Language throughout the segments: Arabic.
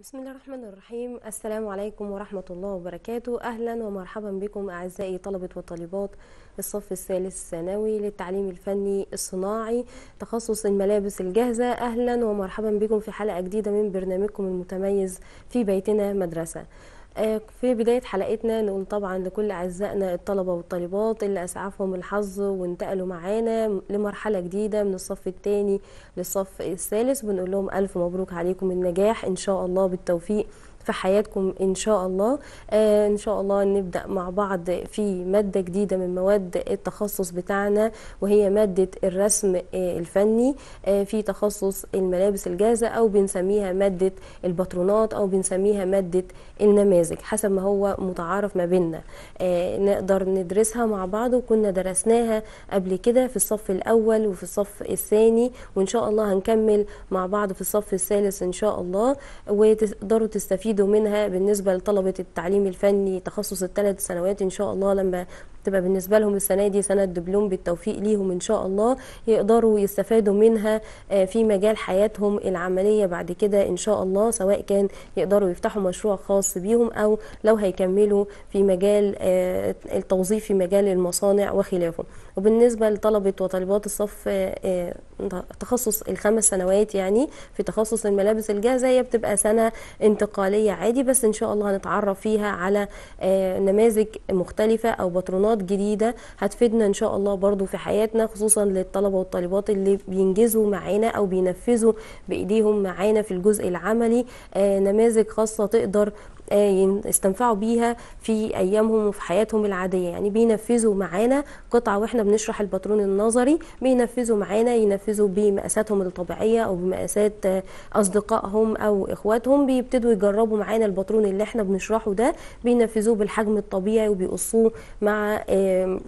بسم الله الرحمن الرحيم السلام عليكم ورحمة الله وبركاته أهلا ومرحبا بكم أعزائي طلبة وطالبات الصف الثالث الثانوي للتعليم الفني الصناعي تخصص الملابس الجاهزة أهلا ومرحبا بكم في حلقة جديدة من برنامجكم المتميز في بيتنا مدرسة آه، في بداية حلقتنا نقول طبعا لكل أعزائنا الطلبة والطالبات اللي أسعفهم الحظ وانتقلوا معانا لمرحلة جديدة من الصف الثاني للصف الثالث بنقول لهم ألف مبروك عليكم النجاح إن شاء الله بالتوفيق في حياتكم ان شاء الله آه، ان شاء الله نبدا مع بعض في ماده جديده من مواد التخصص بتاعنا وهي ماده الرسم آه، الفني آه، في تخصص الملابس الجاهزه او بنسميها ماده الباترونات او بنسميها ماده النماذج حسب ما هو متعارف ما بيننا نقدر ندرسها مع بعض وكنا درسناها قبل كده في الصف الاول وفي الصف الثاني وان شاء الله هنكمل مع بعض في الصف الثالث ان شاء الله وتقدروا تستفيدوا يستفيدوا منها بالنسبة لطلبة التعليم الفني تخصص الثلاث سنوات إن شاء الله لما تبقى بالنسبة لهم السنة دي سنة دبلوم بالتوفيق ليهم إن شاء الله يقدروا يستفادوا منها آه، في مجال حياتهم العملية بعد كده إن شاء الله سواء كان يقدروا يفتحوا مشروع خاص بيهم أو لو هيكملوا في مجال آه، التوظيف في مجال المصانع وخلافه وبالنسبه لطلبه وطالبات الصف آه، آه، تخصص الخمس سنوات يعني في تخصص الملابس الجاهزه هي بتبقى سنه انتقاليه عادي بس ان شاء الله هنتعرف فيها على آه، نماذج مختلفه او باترونات جديده هتفيدنا ان شاء الله برضو في حياتنا خصوصا للطلبه والطالبات اللي بينجزوا معانا او بينفذوا بايديهم معانا في الجزء العملي نماذج خاصه تقدر يستنفعوا آية بيها في ايامهم وفي حياتهم العاديه يعني بينفذوا معانا قطعه واحنا بنشرح الباترون النظري بينفذوا معانا ينفذوا بمقاساتهم الطبيعيه او بمقاسات اصدقائهم او اخواتهم بيبتدوا يجربوا معانا الباترون اللي احنا بنشرحه ده بينفذوه بالحجم الطبيعي وبيقصوه مع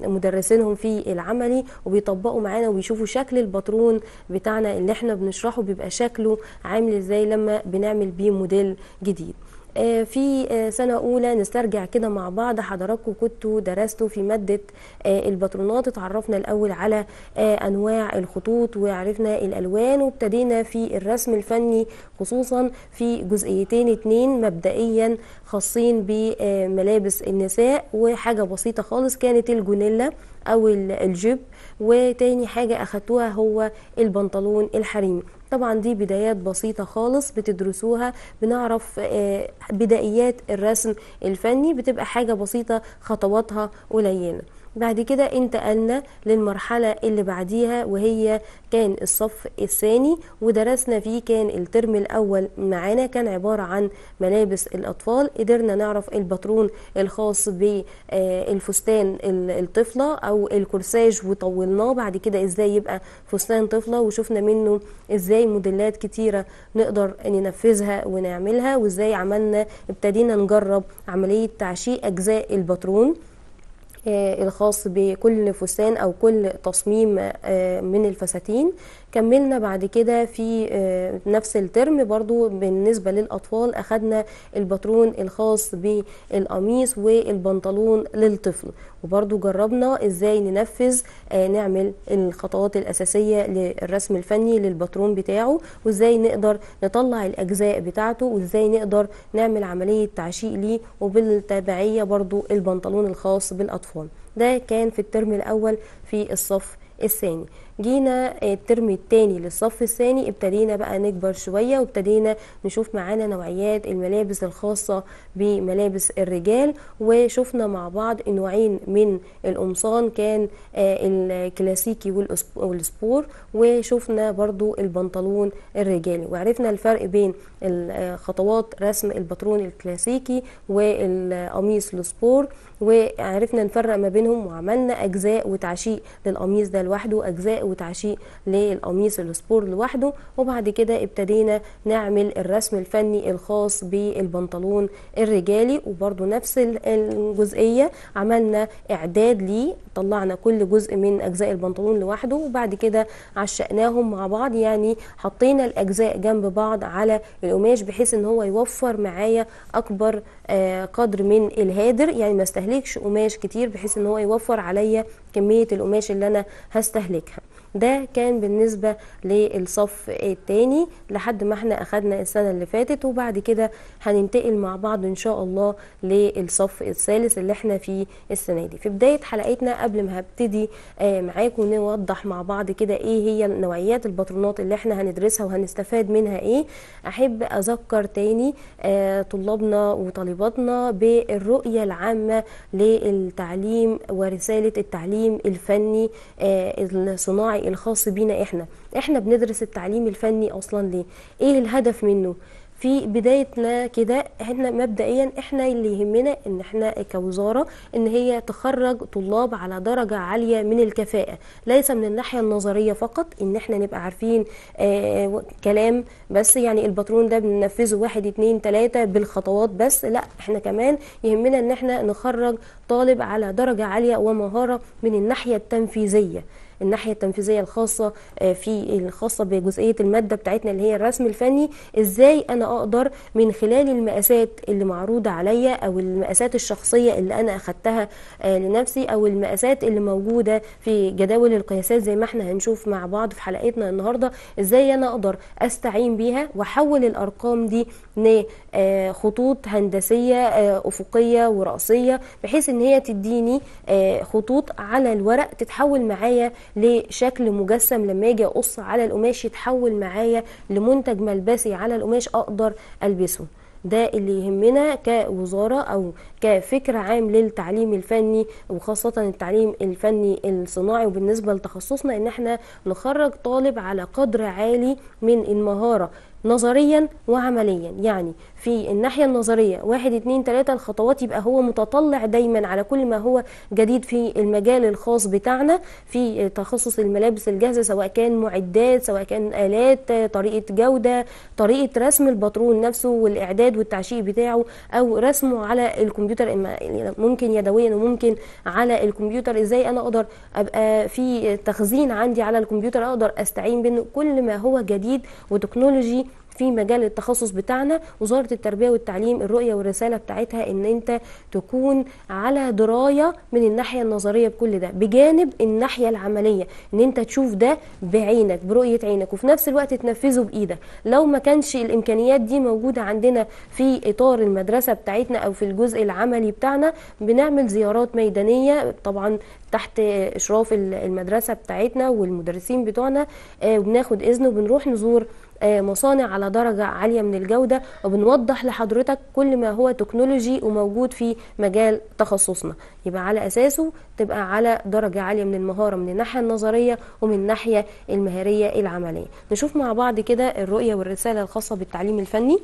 مدرسينهم في العملي وبيطبقوا معانا وبيشوفوا شكل الباترون بتاعنا اللي احنا بنشرحه بيبقى شكله عامل ازاي لما بنعمل بيه موديل جديد آه، في آه، سنة أولى نسترجع كده مع بعض حضراتكم كنتوا درستوا في مادة آه، البطرونات اتعرفنا الأول على أنواع الخطوط وعرفنا الألوان وابتدينا في الرسم الفني خصوصا في جزئيتين اتنين مبدئيا خاصين بملابس النساء وحاجة بسيطة خالص كانت الجونيلا أو الجيب وتاني حاجة أخدتوها هو البنطلون الحريمي طبعا دي بدايات بسيطة خالص بتدرسوها بنعرف آه، بدائيات الرسم الفني بتبقى حاجة بسيطة خطواتها قليلة بعد كده انتقلنا للمرحلة اللي بعديها وهي كان الصف الثاني ودرسنا فيه كان الترم الأول معانا كان عبارة عن ملابس الأطفال قدرنا نعرف الباترون الخاص بالفستان آه، الطفلة أو الكورساج وطولناه بعد كده إزاي يبقى فستان طفلة وشفنا منه إزاي موديلات كتيرة نقدر ننفذها ونعملها وإزاي عملنا ابتدينا نجرب عملية تعشيق أجزاء الباترون آه، الخاص بكل فستان او كل تصميم آه، من الفساتين كملنا بعد كده في آه، نفس الترم برضو بالنسبة للأطفال أخدنا الباترون الخاص بالقميص والبنطلون للطفل وبرضو جربنا ازاي ننفذ آه، نعمل الخطوات الأساسية للرسم الفني للباترون بتاعه وازاي نقدر نطلع الأجزاء بتاعته وازاي نقدر نعمل عملية تعشيق ليه وبالتابعية برضو البنطلون الخاص بالأطفال ده كان في الترم الأول في الصف الثاني جينا آه، الترم الثاني للصف الثاني ابتدينا بقى نكبر شويه وابتدينا نشوف معانا نوعيات الملابس الخاصه بملابس الرجال وشفنا مع بعض نوعين من القمصان كان آه، الكلاسيكي والسبور وشفنا برضو البنطلون الرجالي وعرفنا الفرق بين آه، خطوات رسم الباترون الكلاسيكي والقميص السبور وعرفنا نفرق ما بينهم وعملنا اجزاء وتعشيق للقميص ده لوحده اجزاء وتعشيق للقميص السبور لوحده وبعد كده ابتدينا نعمل الرسم الفني الخاص بالبنطلون الرجالي وبرده نفس الجزئيه عملنا اعداد ليه طلعنا كل جزء من اجزاء البنطلون لوحده وبعد كده عشقناهم مع بعض يعني حطينا الاجزاء جنب بعض على القماش بحيث ان هو يوفر معايا اكبر آه، قدر من الهادر يعني ما استهلكش قماش كتير بحيث ان هو يوفر عليا كمية القماش اللي أنا هستهلكها ده كان بالنسبة للصف الثاني لحد ما احنا أخدنا السنة اللي فاتت وبعد كده هننتقل مع بعض إن شاء الله للصف الثالث اللي احنا فيه السنة دي في بداية حلقتنا قبل ما هبتدي آه، معاكم نوضح مع بعض كده ايه هي نوعيات الباترونات اللي احنا هندرسها وهنستفاد منها ايه أحب أذكر تاني آه، طلابنا وطالباتنا بالرؤية العامة للتعليم ورسالة التعليم التعليم الفني آه، الصناعي الخاص بينا احنا احنا بندرس التعليم الفني اصلا ليه ايه الهدف منه في بدايتنا كده احنا مبدئيا احنا اللي يهمنا ان احنا كوزاره ان هي تخرج طلاب على درجه عاليه من الكفاءه ليس من الناحيه النظريه فقط ان احنا نبقى عارفين آه كلام بس يعني الباترون ده بننفذه واحد اتنين تلاته بالخطوات بس لا احنا كمان يهمنا ان احنا نخرج طالب على درجه عاليه ومهاره من الناحيه التنفيذيه الناحيه التنفيذيه الخاصه آه، في الخاصه بجزئيه الماده بتاعتنا اللي هي الرسم الفني ازاي انا اقدر من خلال المقاسات اللي معروضه عليا او المقاسات الشخصيه اللي انا اخدتها آه، لنفسي او المقاسات اللي موجوده في جداول القياسات زي ما احنا هنشوف مع بعض في حلقتنا النهارده ازاي انا اقدر استعين بيها واحول الارقام دي لخطوط آه، هندسيه افقيه وراسيه بحيث ان هي تديني خطوط على الورق تتحول معايا لشكل مجسم لما اجي اقص على القماش يتحول معايا لمنتج ملبسي على القماش اقدر البسه ده اللي يهمنا كوزارة أو كفكر عام للتعليم الفني وخاصة التعليم الفني الصناعي وبالنسبة لتخصصنا إن احنا نخرج طالب على قدر عالي من المهارة نظريا وعمليا يعني في الناحية النظرية واحد اتنين تلاتة الخطوات يبقى هو متطلع دايما على كل ما هو جديد في المجال الخاص بتاعنا في تخصص الملابس الجاهزة سواء كان معدات سواء كان آلات طريقة جودة طريقة رسم الباترون نفسه والإعداد والتعشيق بتاعه أو رسمه على الكمبيوتر إما ممكن يدويا وممكن على الكمبيوتر إزاي أنا أقدر أبقى في تخزين عندي على الكمبيوتر أقدر أستعين بأنه كل ما هو جديد وتكنولوجي في مجال التخصص بتاعنا وزاره التربيه والتعليم الرؤيه والرساله بتاعتها ان انت تكون على درايه من الناحيه النظريه بكل ده بجانب الناحيه العمليه ان انت تشوف ده بعينك برؤيه عينك وفي نفس الوقت تنفذه بايدك لو ما كانش الامكانيات دي موجوده عندنا في اطار المدرسه بتاعتنا او في الجزء العملي بتاعنا بنعمل زيارات ميدانيه طبعا تحت اشراف المدرسه بتاعتنا والمدرسين بتوعنا آه، وبناخد اذن وبنروح نزور آه، مصانع على درجة عالية من الجودة وبنوضح لحضرتك كل ما هو تكنولوجي وموجود في مجال تخصصنا يبقى على أساسه تبقى على درجة عالية من المهارة من الناحية النظرية ومن الناحية المهارية العملية نشوف مع بعض كده الرؤية والرسالة الخاصة بالتعليم الفني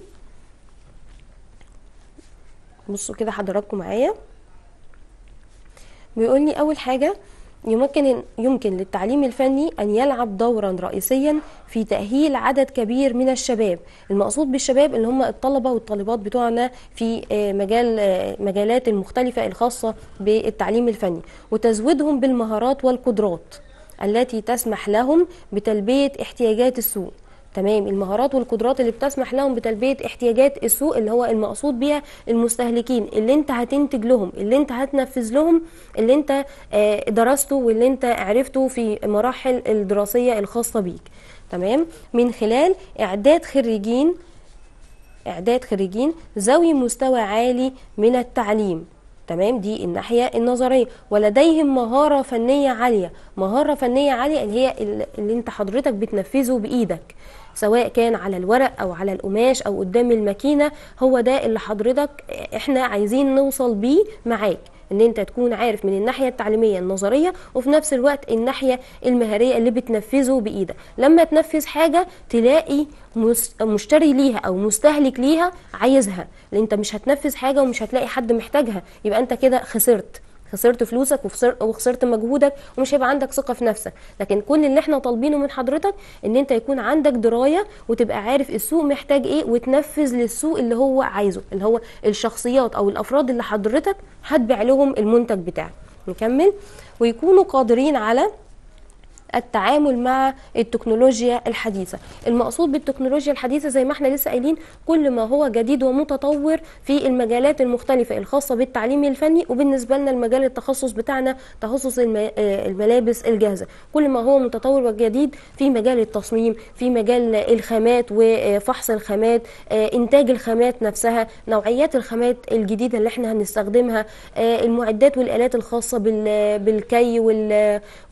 بصوا كده حضراتكم معايا بيقول لي أول حاجة يمكن يمكن للتعليم الفني أن يلعب دورا رئيسيا في تأهيل عدد كبير من الشباب المقصود بالشباب اللي هم الطلبة والطالبات بتوعنا في آه، مجال آه، مجالات المختلفة الخاصة بالتعليم الفني وتزويدهم بالمهارات والقدرات التي تسمح لهم بتلبية احتياجات السوق تمام المهارات والقدرات اللي بتسمح لهم بتلبيه احتياجات السوق اللي هو المقصود بيها المستهلكين اللي انت هتنتج لهم اللي انت هتنفذ لهم اللي انت آه، درسته واللي انت عرفته في مراحل الدراسيه الخاصه بيك تمام من خلال اعداد خريجين اعداد خريجين ذوي مستوى عالي من التعليم تمام دي الناحيه النظريه ولديهم مهاره فنيه عاليه مهاره فنيه عاليه اللي هي اللي انت حضرتك بتنفذه بايدك سواء كان على الورق او على القماش او قدام الماكينه هو ده اللي حضرتك احنا عايزين نوصل بيه معاك ان انت تكون عارف من الناحيه التعليميه النظريه وفي نفس الوقت الناحيه المهاريه اللي بتنفذه بايدك لما تنفذ حاجه تلاقي مشتري ليها او مستهلك ليها عايزها لان انت مش هتنفذ حاجه ومش هتلاقي حد محتاجها يبقى انت كده خسرت خسرت فلوسك وخسرت مجهودك ومش هيبقى عندك ثقه في نفسك لكن كل اللي احنا طالبينه من حضرتك ان انت يكون عندك درايه وتبقى عارف السوق محتاج ايه وتنفذ للسوق اللي هو عايزه اللي هو الشخصيات او الافراد اللي حضرتك هتبيع لهم المنتج بتاعك نكمل ويكونوا قادرين على التعامل مع التكنولوجيا الحديثة المقصود بالتكنولوجيا الحديثة زي ما احنا لسه قايلين كل ما هو جديد ومتطور في المجالات المختلفة الخاصة بالتعليم الفني وبالنسبة لنا المجال التخصص بتاعنا تخصص الملابس الجاهزة كل ما هو متطور وجديد في مجال التصميم في مجال الخامات وفحص الخامات إنتاج الخامات نفسها نوعيات الخامات الجديدة اللي احنا هنستخدمها المعدات والآلات الخاصة بالكي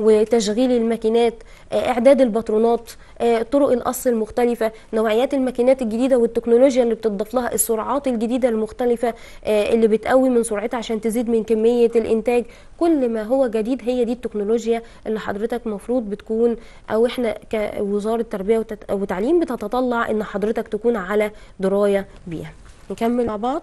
وتشغيل المكان الماكينات آه، اعداد الباترونات آه، طرق القص المختلفه نوعيات الماكينات الجديده والتكنولوجيا اللي بتضاف لها السرعات الجديده المختلفه آه، اللي بتقوي من سرعتها عشان تزيد من كميه الانتاج كل ما هو جديد هي دي التكنولوجيا اللي حضرتك مفروض بتكون او احنا كوزاره تربيه وتعليم بتتطلع ان حضرتك تكون على درايه بيها نكمل مع بعض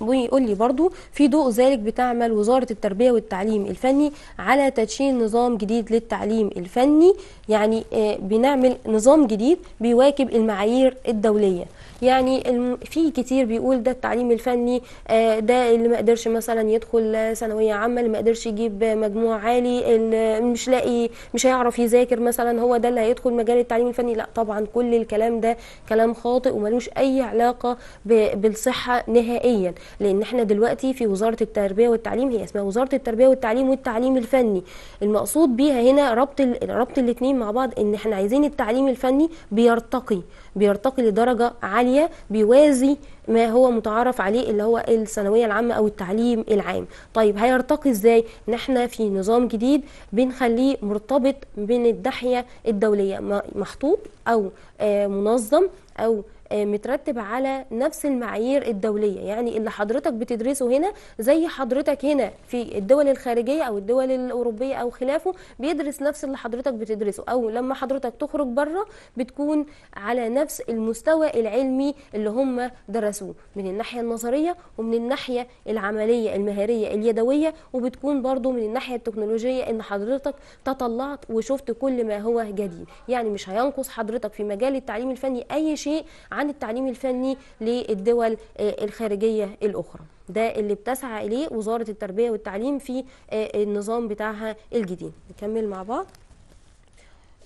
ويقول لي برضو في ضوء ذلك بتعمل وزارة التربية والتعليم الفني على تدشين نظام جديد للتعليم الفني يعني آه، بنعمل نظام جديد بيواكب المعايير الدولية يعني في كتير بيقول ده التعليم الفني آه، ده اللي ما قدرش مثلا يدخل ثانويه عامه اللي ما قدرش يجيب مجموع عالي اللي مش لاقي مش هيعرف يذاكر مثلا هو ده اللي هيدخل مجال التعليم الفني لا طبعا كل الكلام ده كلام خاطئ وملوش اي علاقه بالصحه نهائيا لان احنا دلوقتي في وزاره التربيه والتعليم هي اسمها وزاره التربيه والتعليم والتعليم الفني المقصود بيها هنا ربط ربط الاثنين مع بعض ان احنا عايزين التعليم الفني بيرتقي بيرتقي لدرجه عاليه بيوازي ما هو متعارف عليه اللي هو الثانويه العامه او التعليم العام طيب هيرتقي ازاي ان احنا في نظام جديد بنخليه مرتبط بين الدحية الدوليه محطوط او آه، منظم او آه، مترتب على نفس المعايير الدوليه يعني اللي حضرتك بتدرسه هنا زي حضرتك هنا في الدول الخارجيه او الدول الاوروبيه او خلافه بيدرس نفس اللي حضرتك بتدرسه او لما حضرتك تخرج بره بتكون على نفس المستوى العلمي اللي هم درسوه من الناحيه النظريه ومن الناحيه العمليه المهاريه اليدويه وبتكون برضو من الناحيه التكنولوجيه ان حضرتك تطلعت وشفت كل ما هو جديد يعني مش هينقص حضرتك في مجال التعليم الفني اي شيء عن التعليم الفني للدول آه، الخارجية الأخرى ده اللي بتسعى إليه وزارة التربية والتعليم في آه، النظام بتاعها الجديد نكمل مع بعض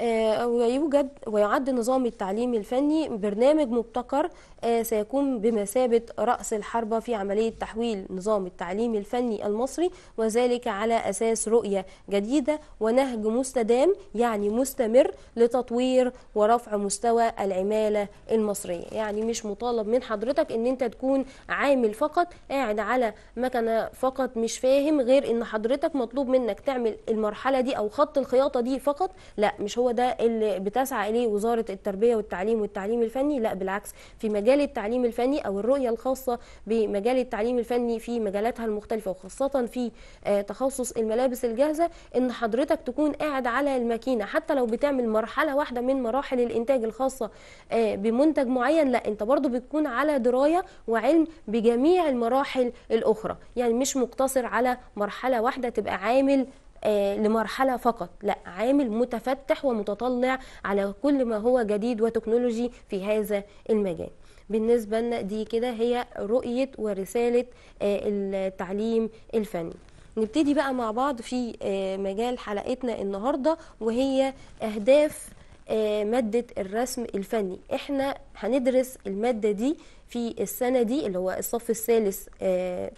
آه، ويوجد ويعد نظام التعليم الفني برنامج مبتكر آه، سيكون بمثابة رأس الحربة في عملية تحويل نظام التعليم الفني المصري وذلك على أساس رؤية جديدة ونهج مستدام يعني مستمر لتطوير ورفع مستوى العمالة المصرية يعني مش مطالب من حضرتك ان انت تكون عامل فقط قاعد على مكنة فقط مش فاهم غير ان حضرتك مطلوب منك تعمل المرحلة دي او خط الخياطة دي فقط لا مش هو ده اللي بتسعى اليه وزارة التربية والتعليم والتعليم الفني لا بالعكس في مجال مجال التعليم الفني أو الرؤية الخاصة بمجال التعليم الفني في مجالاتها المختلفة وخاصة في آه، تخصص الملابس الجاهزة إن حضرتك تكون قاعد على الماكينة حتى لو بتعمل مرحلة واحدة من مراحل الإنتاج الخاصة آه، بمنتج معين لا أنت برضو بتكون على دراية وعلم بجميع المراحل الأخرى يعني مش مقتصر على مرحلة واحدة تبقى عامل آه، لمرحلة فقط لا عامل متفتح ومتطلع على كل ما هو جديد وتكنولوجي في هذا المجال بالنسبه لنا دي كده هي رؤيه ورساله آه، التعليم الفني نبتدي بقى مع بعض في آه، مجال حلقتنا النهارده وهي اهداف آه، مادة الرسم الفني احنا هندرس المادة دي في السنة دي اللي هو الصف الثالث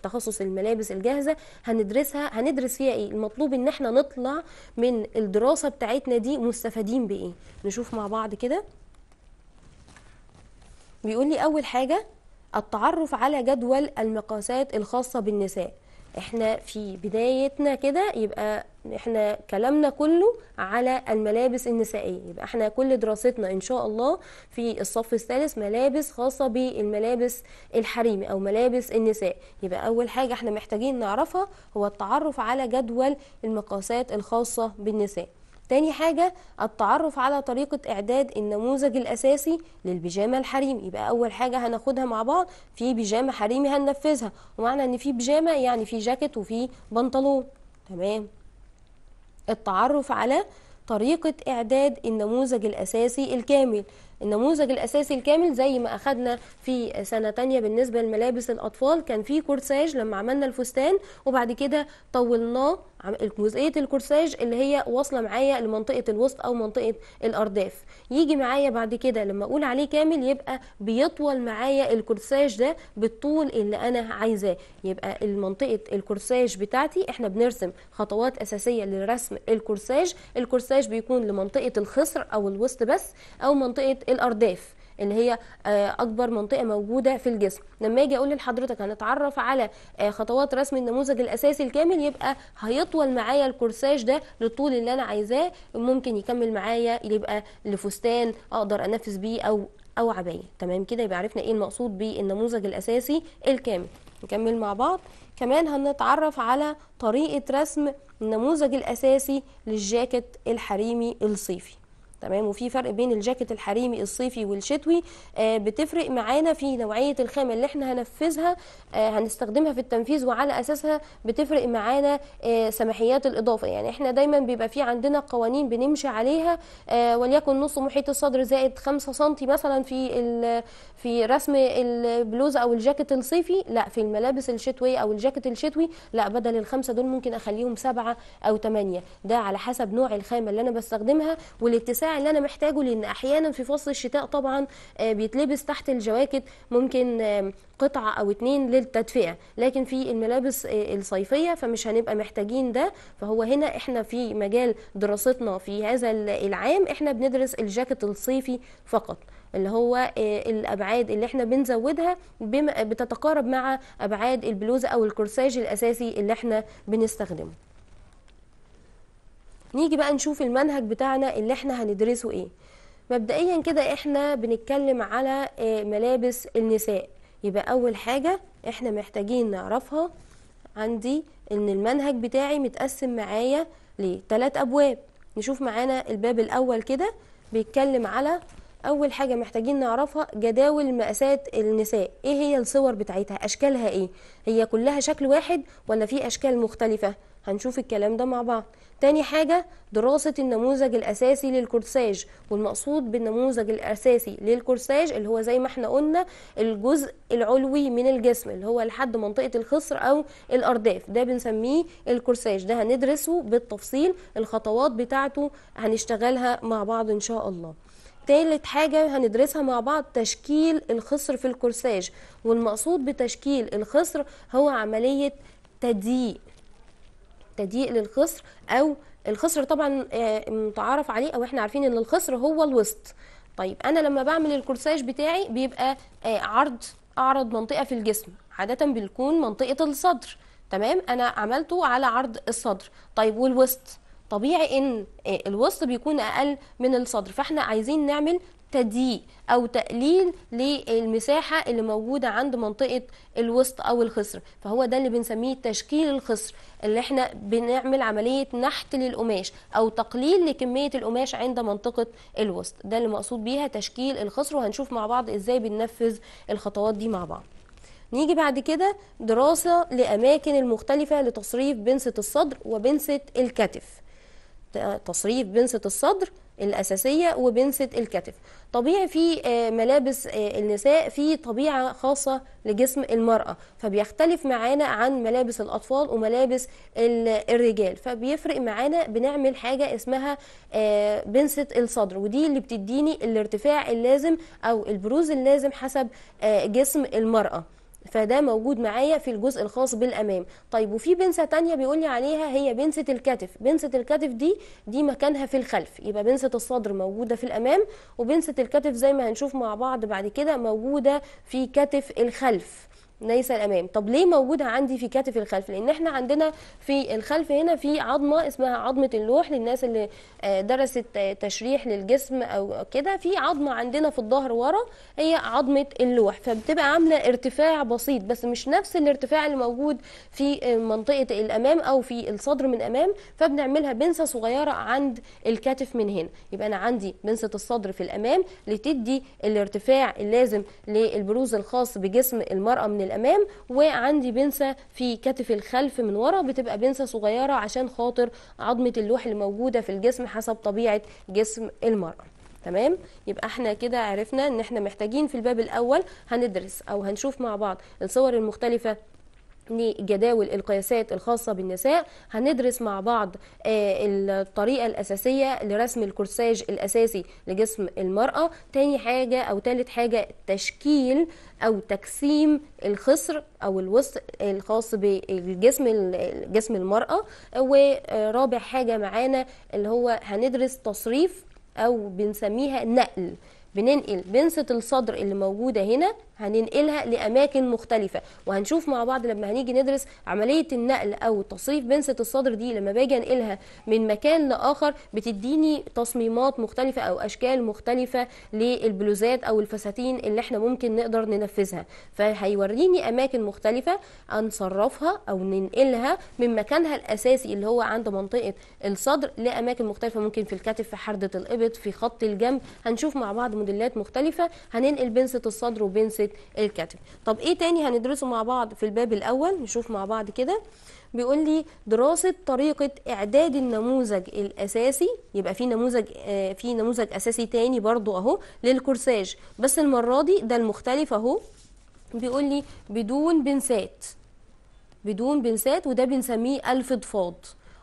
تخصص الملابس الجاهزة هندرسها هندرس فيها ايه المطلوب ان احنا نطلع من الدراسة بتاعتنا دي مستفادين بايه نشوف مع بعض كده بيقول لي اول حاجه التعرف على جدول المقاسات الخاصه بالنساء احنا في بدايتنا كده يبقى احنا كلامنا كله على الملابس النسائيه يبقى احنا كل دراستنا ان شاء الله في الصف الثالث ملابس خاصه بالملابس الحريمي او ملابس النساء يبقى اول حاجه احنا محتاجين نعرفها هو التعرف على جدول المقاسات الخاصه بالنساء تاني حاجة التعرف على طريقة إعداد النموذج الأساسي للبيجامة الحريمي يبقى أول حاجة هناخدها مع بعض في بيجامة حريمي هننفذها ومعنى إن في بيجامة يعني في جاكيت وفي بنطلون تمام التعرف على طريقة إعداد النموذج الأساسي الكامل النموذج الأساسي الكامل زي ما أخدنا في سنة تانية بالنسبة لملابس الأطفال كان في كورساج لما عملنا الفستان وبعد كده طولناه جزئيه الكورساج اللي هي واصله معايا لمنطقه الوسط او منطقه الارداف يجي معايا بعد كده لما اقول عليه كامل يبقى بيطول معايا الكورساج ده بالطول اللي انا عايزاه يبقى المنطقه الكورساج بتاعتي احنا بنرسم خطوات اساسيه لرسم الكورساج الكورساج بيكون لمنطقه الخصر او الوسط بس او منطقه الارداف اللي هي آه، اكبر منطقه موجوده في الجسم لما اجي اقول لحضرتك هنتعرف على آه، خطوات رسم النموذج الاساسي الكامل يبقى هيطول معايا الكورساج ده للطول اللي انا عايزاه ممكن يكمل معايا يبقى لفستان اقدر انفذ بيه او او عبايه تمام كده يبقى عرفنا ايه المقصود بالنموذج الاساسي الكامل نكمل مع بعض كمان هنتعرف على طريقه رسم النموذج الاساسي للجاكيت الحريمي الصيفي تمام وفي فرق بين الجاكيت الحريمي الصيفي والشتوي آه، بتفرق معانا في نوعيه الخامه اللي احنا هننفذها آه، هنستخدمها في التنفيذ وعلى اساسها بتفرق معانا آه، سماحيات الاضافه يعني احنا دايما بيبقى في عندنا قوانين بنمشي عليها وليكن نص محيط الصدر زائد 5 سم مثلا في في رسم البلوزه او الجاكيت الصيفي لا في الملابس الشتويه او الجاكيت الشتوي لا بدل الخمسه دول ممكن اخليهم سبعه او ثمانيه ده على حسب نوع الخامه اللي انا بستخدمها والاتساع الساعي اللي انا محتاجه لان احيانا في فصل الشتاء طبعا آه، بيتلبس تحت الجواكت ممكن قطعه او اتنين للتدفئه لكن في الملابس آه، الصيفيه فمش هنبقى محتاجين ده فهو هنا احنا في مجال دراستنا في هذا العام احنا بندرس الجاكيت الصيفي فقط اللي هو آه، الابعاد اللي احنا بنزودها بتتقارب مع ابعاد البلوزه او الكورساج الاساسي اللي احنا بنستخدمه نيجي بقى نشوف المنهج بتاعنا اللي احنا هندرسه ايه مبدئيا كده احنا بنتكلم على آه، ملابس النساء يبقى اول حاجه احنا محتاجين نعرفها عندي ان المنهج بتاعي متقسم معايا لتلات ابواب نشوف معانا الباب الاول كده بيتكلم على اول حاجه محتاجين نعرفها جداول مقاسات النساء ايه هي الصور بتاعتها اشكالها ايه هي كلها شكل واحد ولا في اشكال مختلفه هنشوف الكلام ده مع بعض تاني حاجة دراسة النموذج الأساسي للكورساج والمقصود بالنموذج الأساسي للكورساج اللي هو زي ما احنا قلنا الجزء العلوي من الجسم اللي هو لحد منطقة الخصر أو الأرداف ده بنسميه الكورساج ده هندرسه بالتفصيل الخطوات بتاعته هنشتغلها مع بعض إن شاء الله تالت حاجة هندرسها مع بعض تشكيل الخصر في الكورساج والمقصود بتشكيل الخصر هو عملية تضييق تضييق للخصر او الخصر طبعا آه، متعارف عليه او احنا عارفين ان الخصر هو الوسط طيب انا لما بعمل الكورساج بتاعي بيبقى آه، عرض اعرض منطقه في الجسم عاده بتكون منطقه الصدر تمام انا عملته على عرض الصدر طيب والوسط طبيعي ان آه، الوسط بيكون اقل من الصدر فاحنا عايزين نعمل تضييق او تقليل للمساحه اللي موجوده عند منطقه الوسط او الخصر فهو ده اللي بنسميه تشكيل الخصر اللي احنا بنعمل عمليه نحت للقماش او تقليل لكميه القماش عند منطقه الوسط ده اللي مقصود بيها تشكيل الخصر وهنشوف مع بعض ازاي بننفذ الخطوات دي مع بعض نيجي بعد كده دراسة لأماكن المختلفة لتصريف بنسة الصدر وبنسة الكتف تصريف بنسة الصدر الأساسية وبنسة الكتف طبيعي في آه، ملابس آه، النساء في طبيعة خاصة لجسم المرأة فبيختلف معانا عن ملابس الأطفال وملابس الرجال فبيفرق معانا بنعمل حاجة اسمها آه، بنسة الصدر ودي اللي بتديني الارتفاع اللازم أو البروز اللازم حسب جسم المرأة فده موجود معايا في الجزء الخاص بالامام طيب وفي بنسه تانية بيقول لي عليها هي بنسه الكتف بنسه الكتف دي دي مكانها في الخلف يبقى بنسه الصدر موجوده في الامام وبنسه الكتف زي ما هنشوف مع بعض بعد كده موجوده في كتف الخلف نيسه الامام طب ليه موجوده عندي في كتف الخلف لان احنا عندنا في الخلف هنا في عظمه اسمها عظمه اللوح للناس اللي آه، درست آه، تشريح للجسم او كده في عظمه عندنا في الظهر ورا هي عظمه اللوح فبتبقى عامله ارتفاع بسيط بس مش نفس الارتفاع اللي موجود في آه، منطقه الامام او في الصدر من امام فبنعملها بنسه صغيره عند الكتف من هنا يبقى انا عندي بنسه الصدر في الامام لتدي الارتفاع اللازم للبروز الخاص بجسم المراه من الامام وعندي بنسه في كتف الخلف من ورا بتبقى بنسه صغيره عشان خاطر عظمه اللوح اللي موجوده في الجسم حسب طبيعه جسم المراه تمام يبقى احنا كده عرفنا ان احنا محتاجين في الباب الاول هندرس او هنشوف مع بعض الصور المختلفه لجداول القياسات الخاصة بالنساء هندرس مع بعض آه، الطريقة الأساسية لرسم الكورساج الأساسي لجسم المرأة تاني حاجة أو تالت حاجة تشكيل أو تقسيم الخصر أو الوسط الخاص بالجسم جسم المرأة ورابع حاجة معانا اللي هو هندرس تصريف أو بنسميها نقل بننقل بنسة الصدر اللي موجودة هنا هننقلها لأماكن مختلفة وهنشوف مع بعض لما هنيجي ندرس عملية النقل أو تصريف بنسة الصدر دي لما باجي أنقلها من مكان لآخر بتديني تصميمات مختلفة أو أشكال مختلفة للبلوزات أو الفساتين اللي احنا ممكن نقدر ننفذها فهيوريني أماكن مختلفة هنصرفها أو ننقلها من مكانها الأساسي اللي هو عند منطقة الصدر لأماكن مختلفة ممكن في الكتف في حردة الإبط في خط الجنب هنشوف مع بعض موديلات مختلفه هننقل بنسه الصدر وبنسه الكتف طب ايه تاني هندرسه مع بعض في الباب الاول نشوف مع بعض كده بيقول لي دراسه طريقه اعداد النموذج الاساسي يبقى في نموذج آه، في نموذج اساسي تاني برضو اهو للكورساج بس المره دي ده المختلف اهو بيقول لي بدون بنسات بدون بنسات وده بنسميه الفضفاض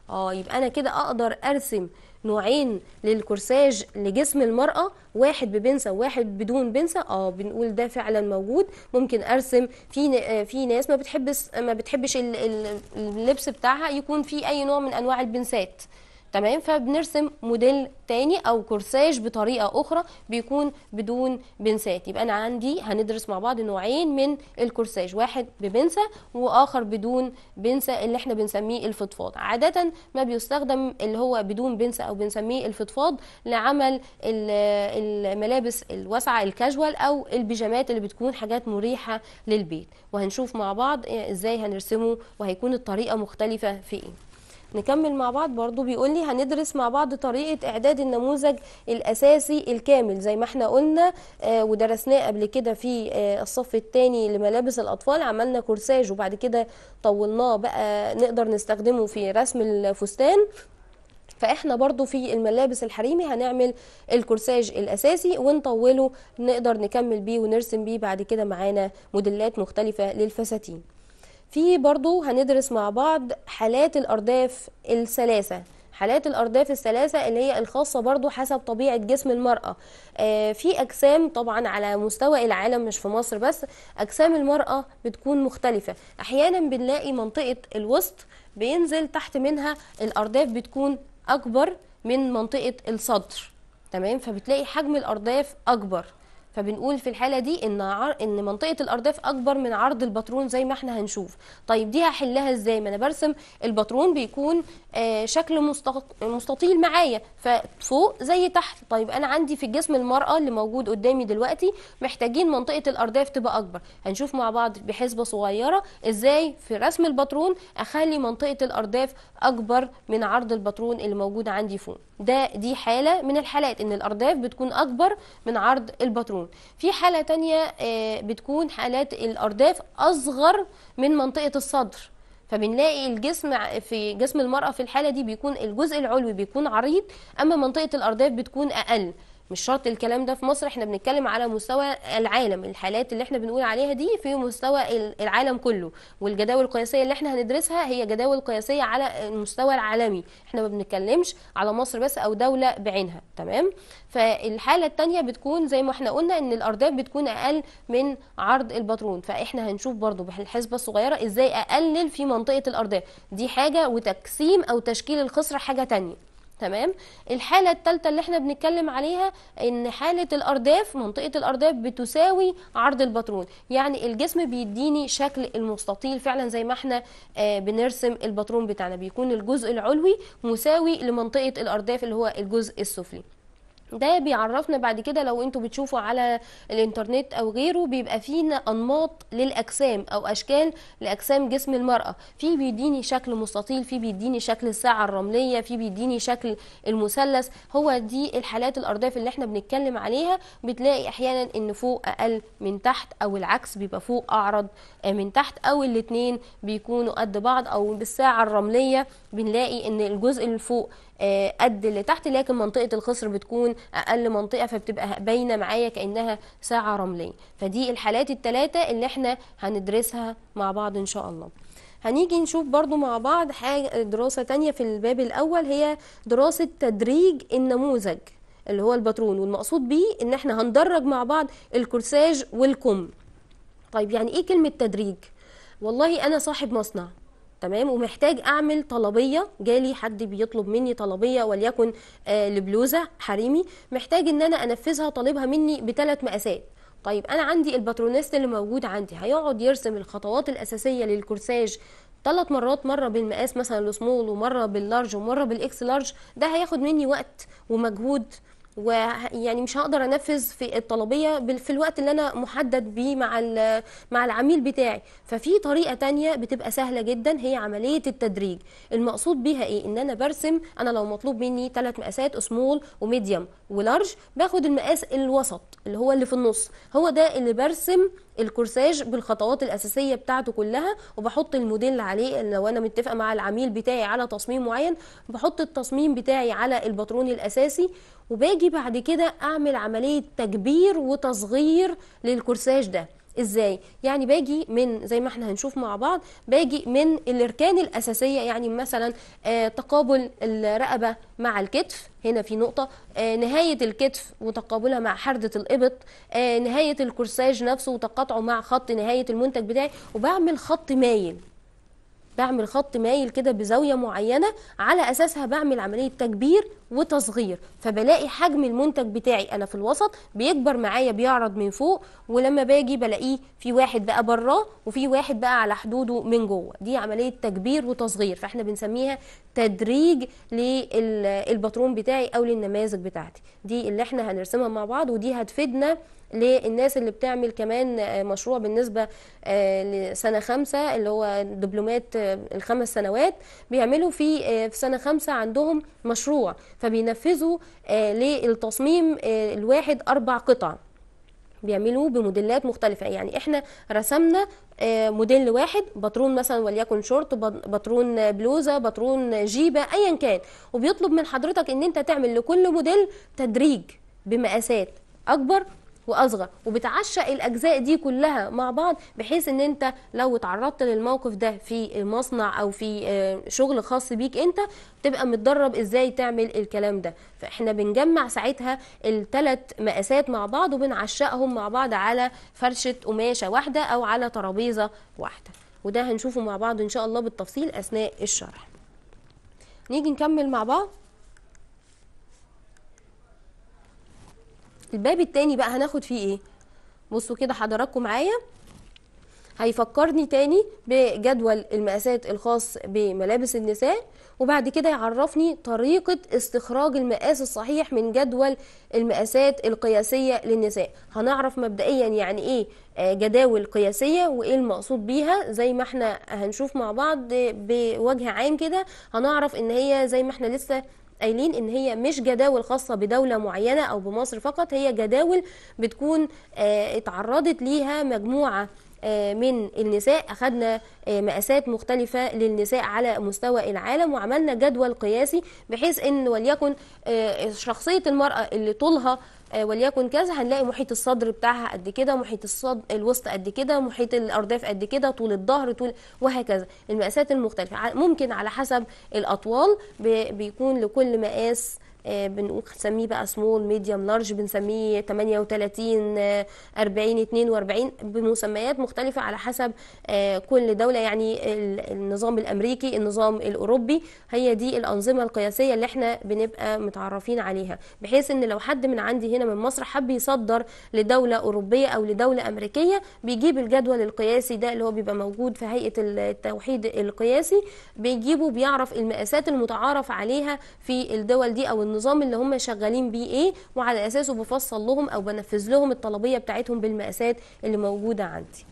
اه يبقى انا كده اقدر ارسم نوعين للكورساج لجسم المرأة واحد ببنسة واحد بدون بنسة اه بنقول ده فعلا موجود ممكن ارسم في آه، في ناس ما بتحبش ما بتحبش اللبس بتاعها يكون فيه اي نوع من انواع البنسات تمام فبنرسم موديل تاني او كورساج بطريقه اخرى بيكون بدون بنسات يبقى انا عندي هندرس مع بعض نوعين من الكورساج واحد ببنسه واخر بدون بنسه اللي احنا بنسميه الفضفاض عاده ما بيستخدم اللي هو بدون بنسه او بنسميه الفضفاض لعمل الملابس الواسعه الكاجوال او البيجامات اللي بتكون حاجات مريحه للبيت وهنشوف مع بعض إيه، ازاي هنرسمه وهيكون الطريقه مختلفه في ايه نكمل مع بعض برضو بيقول لي هندرس مع بعض طريقة إعداد النموذج الأساسي الكامل زي ما احنا قلنا آه، ودرسناه قبل كده في آه، الصف الثاني لملابس الأطفال عملنا كورساج وبعد كده طولناه بقى نقدر نستخدمه في رسم الفستان فاحنا برضو في الملابس الحريمي هنعمل الكورساج الاساسي ونطوله نقدر نكمل بيه ونرسم بيه بعد كده معانا موديلات مختلفه للفساتين في برضو هندرس مع بعض حالات الأرداف الثلاثة حالات الأرداف الثلاثة اللي هي الخاصة برضو حسب طبيعة جسم المرأة آه في أجسام طبعا على مستوى العالم مش في مصر بس أجسام المرأة بتكون مختلفة أحيانا بنلاقي منطقة الوسط بينزل تحت منها الأرداف بتكون أكبر من منطقة الصدر تمام فبتلاقي حجم الأرداف أكبر فبنقول في الحاله دي ان عر... ان منطقه الارداف اكبر من عرض الباترون زي ما احنا هنشوف طيب دي هحلها ازاي ما انا برسم الباترون بيكون آه شكل مستق... مستطيل معايا ففوق زي تحت طيب انا عندي في جسم المراه اللي موجود قدامي دلوقتي محتاجين منطقه الارداف تبقى اكبر هنشوف مع بعض بحسبه صغيره ازاي في رسم الباترون اخلي منطقه الارداف اكبر من عرض الباترون اللي موجود عندي فوق ده دي حاله من الحالات ان الارداف بتكون اكبر من عرض الباترون القولون في حالة تانية آه، بتكون حالات الأرداف أصغر من منطقة الصدر فبنلاقي الجسم في جسم المرأة في الحالة دي بيكون الجزء العلوي بيكون عريض أما منطقة الأرداف بتكون أقل مش شرط الكلام ده في مصر احنا بنتكلم على مستوى العالم الحالات اللي احنا بنقول عليها دي في مستوى العالم كله والجداول القياسيه اللي احنا هندرسها هي جداول قياسيه على المستوى العالمي احنا ما بنتكلمش على مصر بس او دوله بعينها تمام فالحاله الثانيه بتكون زي ما احنا قلنا ان الارداف بتكون اقل من عرض الباترون فاحنا هنشوف برضو بالحسبه الصغيره ازاي اقلل في منطقه الارداف دي حاجه وتقسيم او تشكيل الخصر حاجه ثانيه تمام الحالة الثالثة اللي احنا بنتكلم عليها ان حالة الارداف منطقة الارداف بتساوي عرض الباترون يعني الجسم بيديني شكل المستطيل فعلا زي ما احنا آه بنرسم الباترون بتاعنا بيكون الجزء العلوي مساوي لمنطقة الارداف اللي هو الجزء السفلي ده بيعرفنا بعد كده لو انتوا بتشوفوا على الانترنت او غيره بيبقى فينا انماط للاجسام او اشكال لاجسام جسم المراه في بيديني شكل مستطيل في بيديني شكل الساعه الرمليه في بيديني شكل المثلث هو دي الحالات الارداف اللي احنا بنتكلم عليها بتلاقي احيانا ان فوق اقل من تحت او العكس بيبقى فوق اعرض من تحت او الاثنين بيكونوا قد بعض او بالساعه الرمليه بنلاقي ان الجزء اللي فوق آه، قد اللي تحت لكن منطقه الخصر بتكون اقل منطقه فبتبقى باينه معايا كانها ساعه رمليه فدي الحالات الثلاثه اللي احنا هندرسها مع بعض ان شاء الله هنيجي نشوف برضو مع بعض حاجة دراسة تانية في الباب الأول هي دراسة تدريج النموذج اللي هو الباترون والمقصود بيه ان احنا هندرج مع بعض الكورساج والكم طيب يعني ايه كلمة تدريج؟ والله انا صاحب مصنع تمام ومحتاج اعمل طلبيه جالي حد بيطلب مني طلبيه وليكن آه لبلوزه حريمي محتاج ان انا انفذها طالبها مني بثلاث مقاسات طيب انا عندي الباترونيست اللي موجود عندي هيقعد يرسم الخطوات الاساسيه للكورساج ثلاث مرات مره بالمقاس مثلا السمول ومره باللارج ومره بالاكس لارج ده هياخد مني وقت ومجهود ويعني مش هقدر انفذ في الطلبيه في الوقت اللي انا محدد بيه مع مع العميل بتاعي ففي طريقه تانية بتبقى سهله جدا هي عمليه التدريج المقصود بيها ايه ان انا برسم انا لو مطلوب مني ثلاث مقاسات سمول وميديوم ولارج باخد المقاس الوسط اللي هو اللي في النص هو ده اللي برسم الكورساج بالخطوات الاساسيه بتاعته كلها وبحط الموديل عليه لو انا متفقه مع العميل بتاعي على تصميم معين بحط التصميم بتاعي على الباترون الاساسي وباجي بعد كده اعمل عمليه تكبير وتصغير للكورساج ده ازاي يعني باجي من زي ما احنا هنشوف مع بعض باجي من الاركان الاساسيه يعني مثلا آه تقابل الرقبه مع الكتف هنا في نقطه آه نهايه الكتف وتقابلها مع حرده الابط آه نهايه الكورساج نفسه وتقاطعه مع خط نهايه المنتج بتاعي وبعمل خط مايل بعمل خط مايل كده بزاويه معينه على اساسها بعمل عمليه تكبير وتصغير فبلاقي حجم المنتج بتاعي انا في الوسط بيكبر معايا بيعرض من فوق ولما باجي بلاقيه في واحد بقى براه وفي واحد بقى على حدوده من جوه دي عمليه تكبير وتصغير فاحنا بنسميها تدريج للباترون بتاعي او للنماذج بتاعتي دي اللي احنا هنرسمها مع بعض ودي هتفيدنا للناس اللي بتعمل كمان آه، مشروع بالنسبه آه، لسنه خمسه اللي هو دبلومات آه، الخمس سنوات بيعملوا في في سنه خمسه عندهم مشروع فبينفذوا للتصميم الواحد اربع قطع بيعملوه بموديلات مختلفة يعني احنا رسمنا موديل واحد باترون مثلا وليكن شورت باترون بلوزة باترون جيبة ايا كان وبيطلب من حضرتك ان انت تعمل لكل موديل تدريج بمقاسات اكبر واصغر وبتعشق الاجزاء دي كلها مع بعض بحيث ان انت لو اتعرضت للموقف ده في مصنع او في آه، شغل خاص بيك انت تبقى متدرب ازاي تعمل الكلام ده فاحنا بنجمع ساعتها الثلاث مقاسات مع بعض وبنعشقهم مع بعض على فرشه قماشه واحده او على ترابيزه واحده وده هنشوفه مع بعض ان شاء الله بالتفصيل اثناء الشرح نيجي نكمل مع بعض الباب التاني بقى هناخد فيه ايه بصوا كده حضراتكم معايا هيفكرني تاني بجدول المقاسات الخاص بملابس النساء وبعد كده يعرفني طريقة استخراج المقاس الصحيح من جدول المقاسات القياسية للنساء هنعرف مبدئيا يعني ايه آه، جداول قياسية وايه المقصود بيها زي ما احنا هنشوف مع بعض بوجه عام كده هنعرف ان هي زي ما احنا لسه قايلين ان هي مش جداول خاصه بدوله معينه او بمصر فقط هي جداول بتكون آه، اتعرضت ليها مجموعه آه، من النساء أخذنا آه، مقاسات مختلفة للنساء على مستوى العالم وعملنا جدول قياسي بحيث أن وليكن شخصية المرأة اللي طولها آه، وليكن كذا هنلاقي محيط الصدر بتاعها قد كده محيط الصدر الوسط قد كده محيط الارداف قد كده طول الظهر طول وهكذا المقاسات المختلفه ممكن على حسب الاطوال بيكون لكل مقاس آه، بنقول بنسميه بقى سمول ميديوم لارج بنسميه 38 40 42 بمسميات مختلفه على حسب آه، كل دوله يعني النظام الامريكي النظام الاوروبي هي دي الانظمه القياسيه اللي احنا بنبقى متعرفين عليها بحيث ان لو حد من عندي هنا من مصر حب يصدر لدوله اوروبيه او لدوله امريكيه بيجيب الجدول القياسي ده اللي هو بيبقى موجود في هيئه التوحيد القياسي بيجيبه بيعرف المقاسات المتعارف عليها في الدول دي او النظام اللي هم شغالين بيه ايه وعلى اساسه بفصل لهم او بنفذ لهم الطلبيه بتاعتهم بالمقاسات اللي موجوده عندي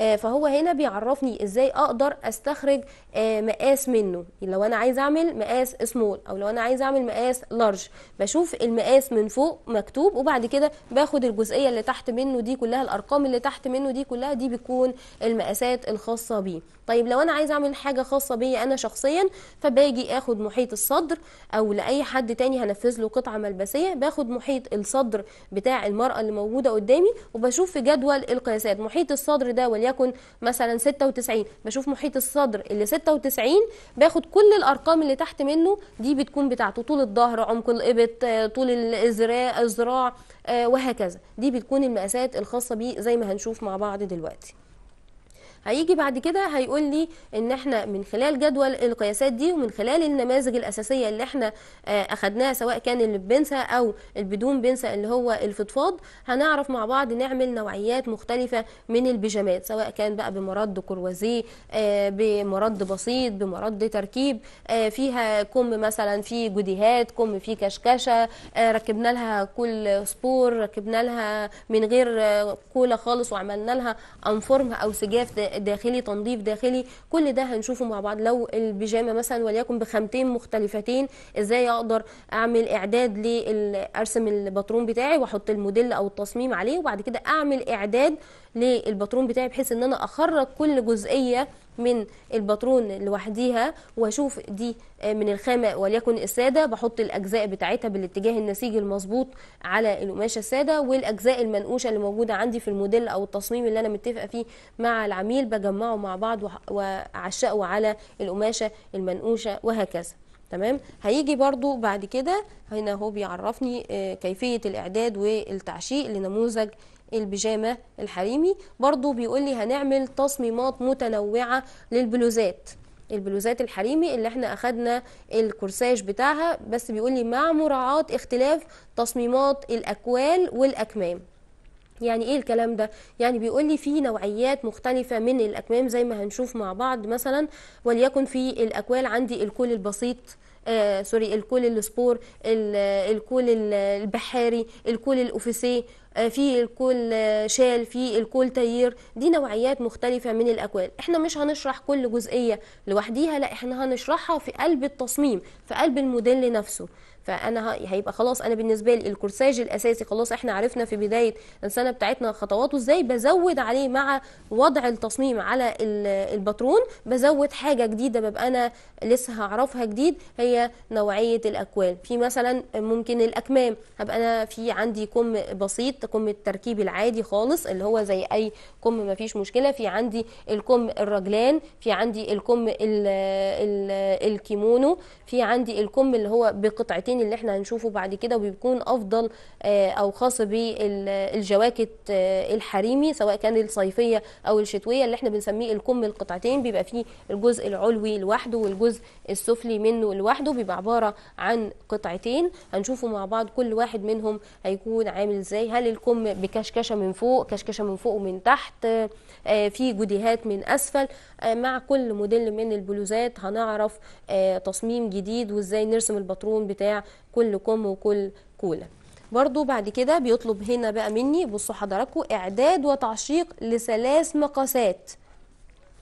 آه، فهو هنا بيعرفني ازاي اقدر استخرج آه، مقاس منه لو انا عايز اعمل مقاس سمول او لو انا عايز اعمل مقاس لارج بشوف المقاس من فوق مكتوب وبعد كده باخد الجزئيه اللي تحت منه دي كلها الارقام اللي تحت منه دي كلها دي بيكون المقاسات الخاصه بيه طيب لو انا عايز اعمل حاجه خاصه بيا انا شخصيا فباجي اخد محيط الصدر او لاي حد تاني هنفذ له قطعه ملبسيه باخد محيط الصدر بتاع المراه اللي موجوده قدامي وبشوف في جدول القياسات محيط الصدر ده وليكن مثلا 96 بشوف محيط الصدر اللي 96 باخد كل الارقام اللي تحت منه دي بتكون بتاعته طول الظهر عمق الابط طول الازراء الذراع آه، وهكذا دي بتكون المقاسات الخاصه بيه زي ما هنشوف مع بعض دلوقتي هيجي بعد كده هيقول لي ان احنا من خلال جدول القياسات دي ومن خلال النماذج الاساسيه اللي احنا آه، اخدناها سواء كان اللي او البدون بنسة اللي هو الفضفاض هنعرف مع بعض نعمل نوعيات مختلفه من البيجامات سواء كان بقى بمرد كروازيه آه، بمرد بسيط بمرد تركيب آه، فيها كم مثلا في جديهات كم في كشكشه ركبنا لها كل سبور ركبنا لها من غير كولا خالص وعملنا لها انفورم او سجاف داخلي تنظيف داخلي كل ده هنشوفه مع بعض لو البيجامه مثلا وليكن بخامتين مختلفتين ازاي اقدر اعمل اعداد لارسم الباترون بتاعي واحط الموديل او التصميم عليه وبعد كده اعمل اعداد للباترون بتاعي بحيث ان انا اخرج كل جزئيه من الباترون لوحديها واشوف دي من الخامه وليكن الساده بحط الاجزاء بتاعتها بالاتجاه النسيجي المظبوط على القماشه الساده والاجزاء المنقوشه اللي موجوده عندي في الموديل او التصميم اللي انا متفقه فيه مع العميل بجمعه مع بعض واعشقه على القماشه المنقوشه وهكذا تمام هيجي برضو بعد كده هنا هو بيعرفني آه، كيفيه الاعداد والتعشيق لنموذج البيجامه الحريمي برضو بيقول لي هنعمل تصميمات متنوعه للبلوزات البلوزات الحريمي اللي احنا اخدنا الكورساج بتاعها بس بيقول لي مع مراعاه اختلاف تصميمات الاكوال والاكمام يعني ايه الكلام ده يعني بيقول لي في نوعيات مختلفه من الاكمام زي ما هنشوف مع بعض مثلا وليكن في الاكوال عندي الكول البسيط آه سوري الكول السبور الكول البحاري الكول الاوفيسيه آه، في الكول آه، شال في الكول تيير دي نوعيات مختلفة من الأكوال احنا مش هنشرح كل جزئية لوحديها لا احنا هنشرحها في قلب التصميم في قلب الموديل نفسه فانا هيبقى خلاص انا بالنسبه لي الكورساج الاساسي خلاص احنا عرفنا في بدايه السنه بتاعتنا خطواته ازاي بزود عليه مع وضع التصميم على الباترون بزود حاجه جديده ببقى انا لسه هعرفها جديد هي نوعيه الاكوان في مثلا ممكن الاكمام هبقى انا في عندي كم بسيط كم التركيب العادي خالص اللي هو زي اي كم ما فيش مشكله في عندي الكم الرجلان في عندي الكم الكيمونو في عندي الكم اللي هو بقطعتين التاني اللي احنا هنشوفه بعد كده وبيكون افضل آه، او خاص بالجواكت آه، الحريمي سواء كان الصيفيه او الشتويه اللي احنا بنسميه الكم القطعتين بيبقى فيه الجزء العلوي لوحده والجزء السفلي منه لوحده بيبقى عباره عن قطعتين هنشوفه مع بعض كل واحد منهم هيكون عامل ازاي هل الكم بكشكشه من فوق كشكشه من فوق ومن تحت آه، في جديهات من اسفل آه، مع كل موديل من البلوزات هنعرف آه، تصميم جديد وازاي نرسم الباترون بتاع كل كم وكل كوله برضو بعد كده بيطلب هنا بقى مني بصوا حضراتكم اعداد وتعشيق لثلاث مقاسات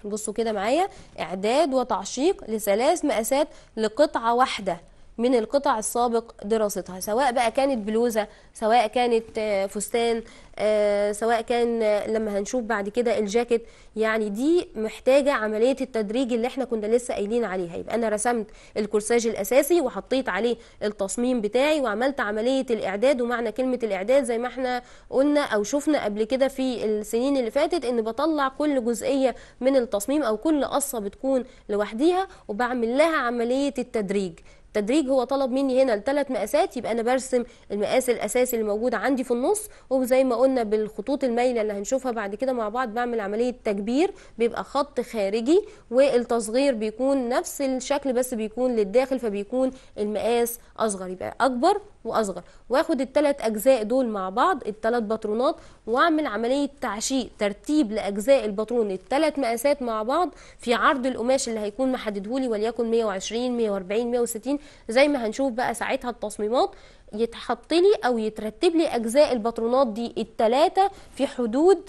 بصوا كده معايا اعداد وتعشيق لثلاث مقاسات لقطعه واحده من القطع السابق دراستها سواء بقى كانت بلوزة سواء كانت آه، فستان آه، سواء كان آه، لما هنشوف بعد كده الجاكيت يعني دي محتاجة عملية التدريج اللي احنا كنا لسه قايلين عليها يبقى أنا رسمت الكورساج الأساسي وحطيت عليه التصميم بتاعي وعملت عملية الإعداد ومعنى كلمة الإعداد زي ما احنا قلنا أو شفنا قبل كده في السنين اللي فاتت إن بطلع كل جزئية من التصميم أو كل قصة بتكون لوحديها وبعمل لها عملية التدريج تدريج هو طلب مني هنا الثلاث مقاسات يبقى انا برسم المقاس الاساسي اللي موجود عندي في النص وزي ما قلنا بالخطوط المايله اللي هنشوفها بعد كده مع بعض بعمل عمليه تكبير بيبقى خط خارجي والتصغير بيكون نفس الشكل بس بيكون للداخل فبيكون المقاس اصغر يبقى اكبر واصغر واخد التلات اجزاء دول مع بعض التلات باترونات واعمل عمليه تعشيق ترتيب لاجزاء الباترون التلات مقاسات مع بعض في عرض القماش اللي هيكون محددهولي وليكن 120 140 160 زي ما هنشوف بقى ساعتها التصميمات يتحط لي او يترتب لي اجزاء الباترونات دي التلاته في حدود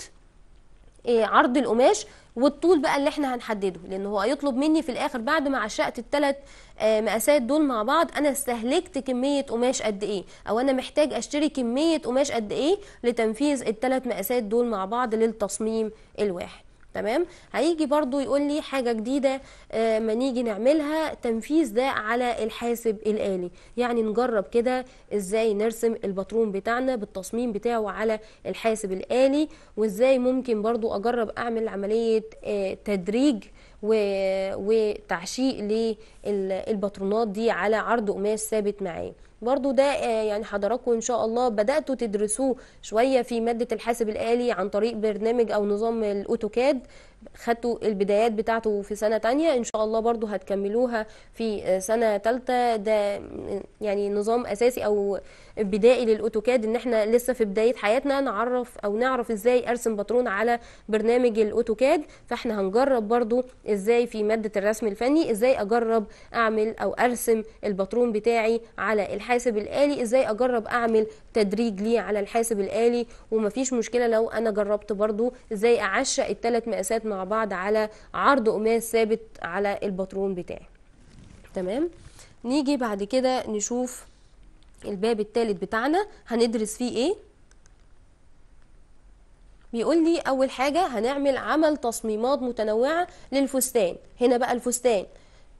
آه، عرض القماش والطول بقى اللي احنا هنحدده لان هو هيطلب مني في الاخر بعد ما عشقت الثلاث آه، مقاسات دول مع بعض انا استهلكت كميه قماش قد ايه او انا محتاج اشتري كميه قماش قد ايه لتنفيذ الثلاث مقاسات دول مع بعض للتصميم الواحد تمام هيجي برضو يقول لي حاجه جديده آه، ما نيجي نعملها تنفيذ ده على الحاسب الالي يعني نجرب كده ازاي نرسم الباترون بتاعنا بالتصميم بتاعه على الحاسب الالي وازاي ممكن برضو اجرب اعمل عمليه آه، تدريج وتعشيق للباترونات دي على عرض قماش ثابت معاه برضو ده آه، يعني حضراتكم ان شاء الله بداتوا تدرسوه شويه في ماده الحاسب الالي عن طريق برنامج او نظام الاوتوكاد خدتوا البدايات بتاعته في سنة تانية ان شاء الله برضو هتكملوها في آه، سنة تالتة ده آه، يعني نظام اساسي او بدائي للاوتوكاد ان احنا لسه في بداية حياتنا نعرف او نعرف ازاي ارسم باترون على برنامج الاوتوكاد فاحنا هنجرب برضو ازاي في مادة الرسم الفني ازاي اجرب اعمل او ارسم الباترون بتاعي على الحاسب الالي ازاي اجرب اعمل تدريج ليه على الحاسب الالي ومفيش مشكلة لو انا جربت برضو ازاي اعشق الثلاث مقاسات مع بعض على عرض قماش ثابت على الباترون بتاعي تمام نيجي بعد كده نشوف الباب الثالث بتاعنا هندرس فيه ايه بيقول لي اول حاجه هنعمل عمل تصميمات متنوعه للفستان هنا بقى الفستان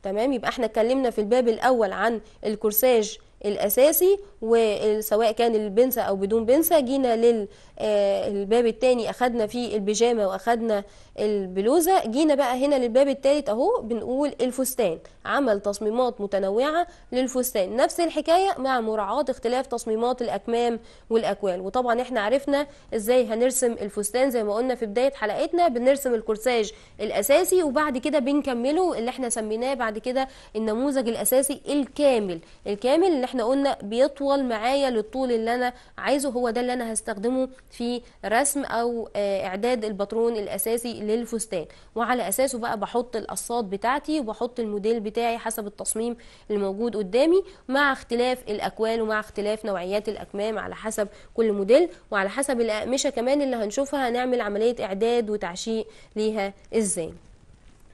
تمام يبقى احنا اتكلمنا في الباب الاول عن الكورساج الاساسي وسواء كان البنسه او بدون بنسه جينا لل آه، الباب الثاني اخدنا فيه البيجامه واخدنا البلوزه جينا بقى هنا للباب الثالث اهو بنقول الفستان عمل تصميمات متنوعه للفستان نفس الحكايه مع مراعاه اختلاف تصميمات الاكمام والاكوال وطبعا احنا عرفنا ازاي هنرسم الفستان زي ما قلنا في بدايه حلقتنا بنرسم الكورساج الاساسي وبعد كده بنكمله اللي احنا سميناه بعد كده النموذج الاساسي الكامل الكامل اللي احنا قلنا بيطول معايا للطول اللي انا عايزه هو ده اللي انا هستخدمه في رسم او آه، اعداد الباترون الاساسي للفستان وعلى اساسه بقى بحط القصات بتاعتي وبحط الموديل بتاعي حسب التصميم الموجود قدامي مع اختلاف الاكوال ومع اختلاف نوعيات الاكمام على حسب كل موديل وعلى حسب الاقمشه كمان اللي هنشوفها هنعمل عمليه اعداد وتعشيق ليها ازاي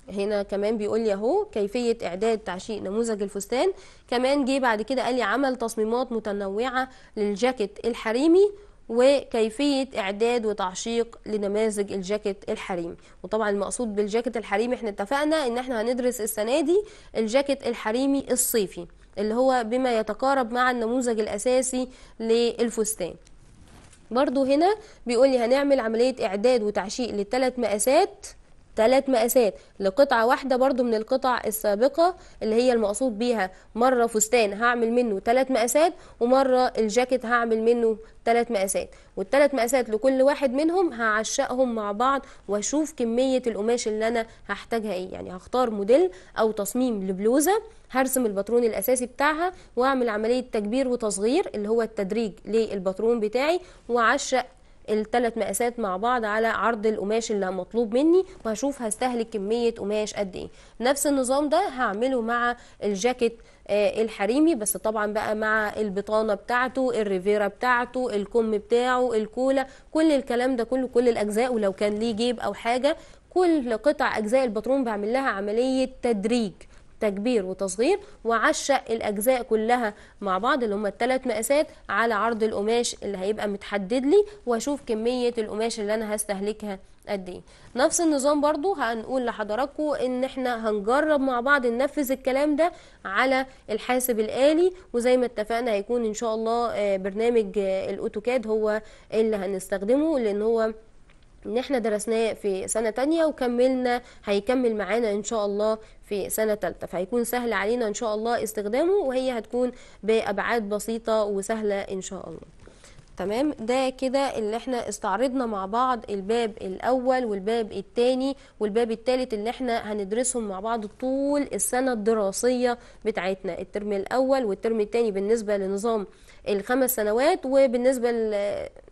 هنا كمان بيقول لي اهو كيفيه اعداد تعشيق نموذج الفستان كمان جه بعد كده قال لي عمل تصميمات متنوعه للجاكيت الحريمي وكيفية إعداد وتعشيق لنماذج الجاكيت الحريمي وطبعا المقصود بالجاكيت الحريمي احنا اتفقنا ان احنا هندرس السنة دي الجاكيت الحريمي الصيفي اللي هو بما يتقارب مع النموذج الأساسي للفستان برضو هنا بيقول لي هنعمل عملية إعداد وتعشيق للثلاث مقاسات ثلاث مقاسات لقطعة واحدة برضو من القطع السابقة اللي هي المقصود بيها مرة فستان هعمل منه ثلاث مقاسات ومرة الجاكيت هعمل منه ثلاث مقاسات والثلاث مقاسات لكل واحد منهم هعشقهم مع بعض واشوف كمية القماش اللي انا هحتاجها ايه يعني هختار موديل او تصميم لبلوزة هرسم الباترون الاساسي بتاعها واعمل عملية تكبير وتصغير اللي هو التدريج للباترون بتاعي واعشق الثلاث مقاسات مع بعض على عرض القماش اللي مطلوب مني وهشوف هستهلك كميه قماش قد ايه نفس النظام ده هعمله مع الجاكيت آه، الحريمي بس طبعا بقى مع البطانه بتاعته الريفيرا بتاعته الكم بتاعه الكولا كل الكلام ده كله كل الاجزاء ولو كان ليه جيب او حاجه كل قطع اجزاء الباترون بعمل لها عمليه تدريج تكبير وتصغير وعشق الأجزاء كلها مع بعض اللي هم الثلاث مقاسات على عرض القماش اللي هيبقى متحدد لي واشوف كمية القماش اللي أنا هستهلكها قد ايه نفس النظام برضو هنقول لحضراتكم ان احنا هنجرب مع بعض ننفذ الكلام ده على الحاسب الالي وزي ما اتفقنا هيكون ان شاء الله آه، برنامج آه، الاوتوكاد هو اللي هنستخدمه لان هو ان احنا درسناه في سنه تانية وكملنا هيكمل معانا ان شاء الله في سنه تالتة فهيكون سهل علينا ان شاء الله استخدامه وهي هتكون بابعاد بسيطه وسهله ان شاء الله تمام ده كده اللي احنا استعرضنا مع بعض الباب الاول والباب الثاني والباب الثالث اللي احنا هندرسهم مع بعض طول السنه الدراسيه بتاعتنا الترم الاول والترم الثاني بالنسبه لنظام الخمس سنوات وبالنسبه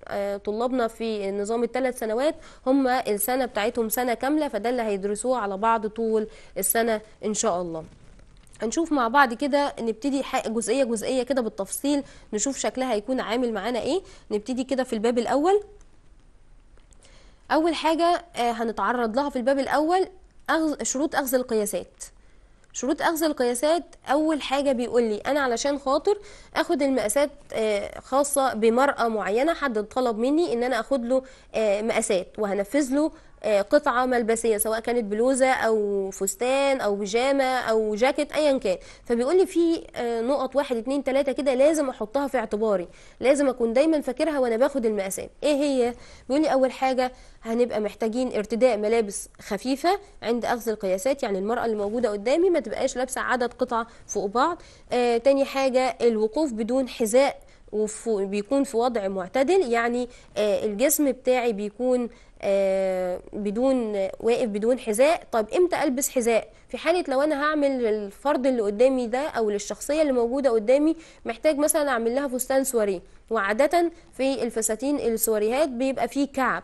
آه، طلابنا في نظام الثلاث سنوات هم السنه بتاعتهم سنه كامله فده اللي هيدرسوه على بعض طول السنه ان شاء الله هنشوف مع بعض كده نبتدي جزئيه جزئيه كده بالتفصيل نشوف شكلها هيكون عامل معانا ايه نبتدي كده في الباب الاول اول حاجه آه، هنتعرض لها في الباب الاول شروط اخذ القياسات شروط اخذ القياسات اول حاجه بيقول لي انا علشان خاطر اخد المقاسات آه، خاصه بمراه معينه حد طلب مني ان انا اخد له آه، مقاسات وهنفذ له آه، قطعه ملبسيه سواء كانت بلوزه او فستان او بيجامه او جاكيت ايا كان فبيقول لي في آه، نقط واحد اتنين تلاته كده لازم احطها في اعتباري لازم اكون دايما فاكرها وانا باخد المقاسات ايه هي بيقول لي اول حاجه هنبقى محتاجين ارتداء ملابس خفيفه عند اخذ القياسات يعني المراه اللي موجوده قدامي ما تبقاش لابسه عدد قطع فوق بعض آه تاني حاجه الوقوف بدون حذاء وبيكون في وضع معتدل يعني آه، الجسم بتاعي بيكون آه، بدون واقف بدون حذاء طب امتى البس حذاء في حاله لو انا هعمل الفرد اللي قدامي ده او للشخصيه اللي موجوده قدامي محتاج مثلا اعمل لها فستان سواري وعاده في الفساتين السواريهات بيبقى فيه كعب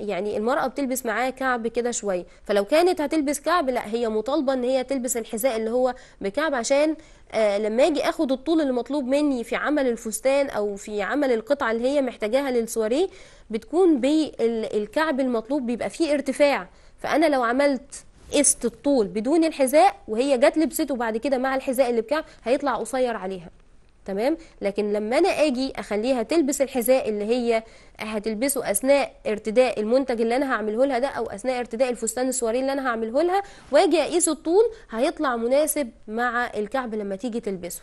يعني المرأة بتلبس معاه كعب كده شوية فلو كانت هتلبس كعب لا هي مطالبة ان هي تلبس الحذاء اللي هو بكعب عشان آه لما اجي اخد الطول اللي مطلوب مني في عمل الفستان او في عمل القطعة اللي هي محتاجاها للسواريه بتكون بالكعب المطلوب بيبقى فيه ارتفاع فانا لو عملت قست الطول بدون الحذاء وهي جت لبسته بعد كده مع الحذاء اللي بكعب هيطلع قصير عليها تمام لكن لما انا اجي اخليها تلبس الحذاء اللي هي هتلبسه اثناء ارتداء المنتج اللي انا هعمله لها ده او اثناء ارتداء الفستان السواري اللي انا هعمله لها واجي اقيس الطول هيطلع مناسب مع الكعب لما تيجي تلبسه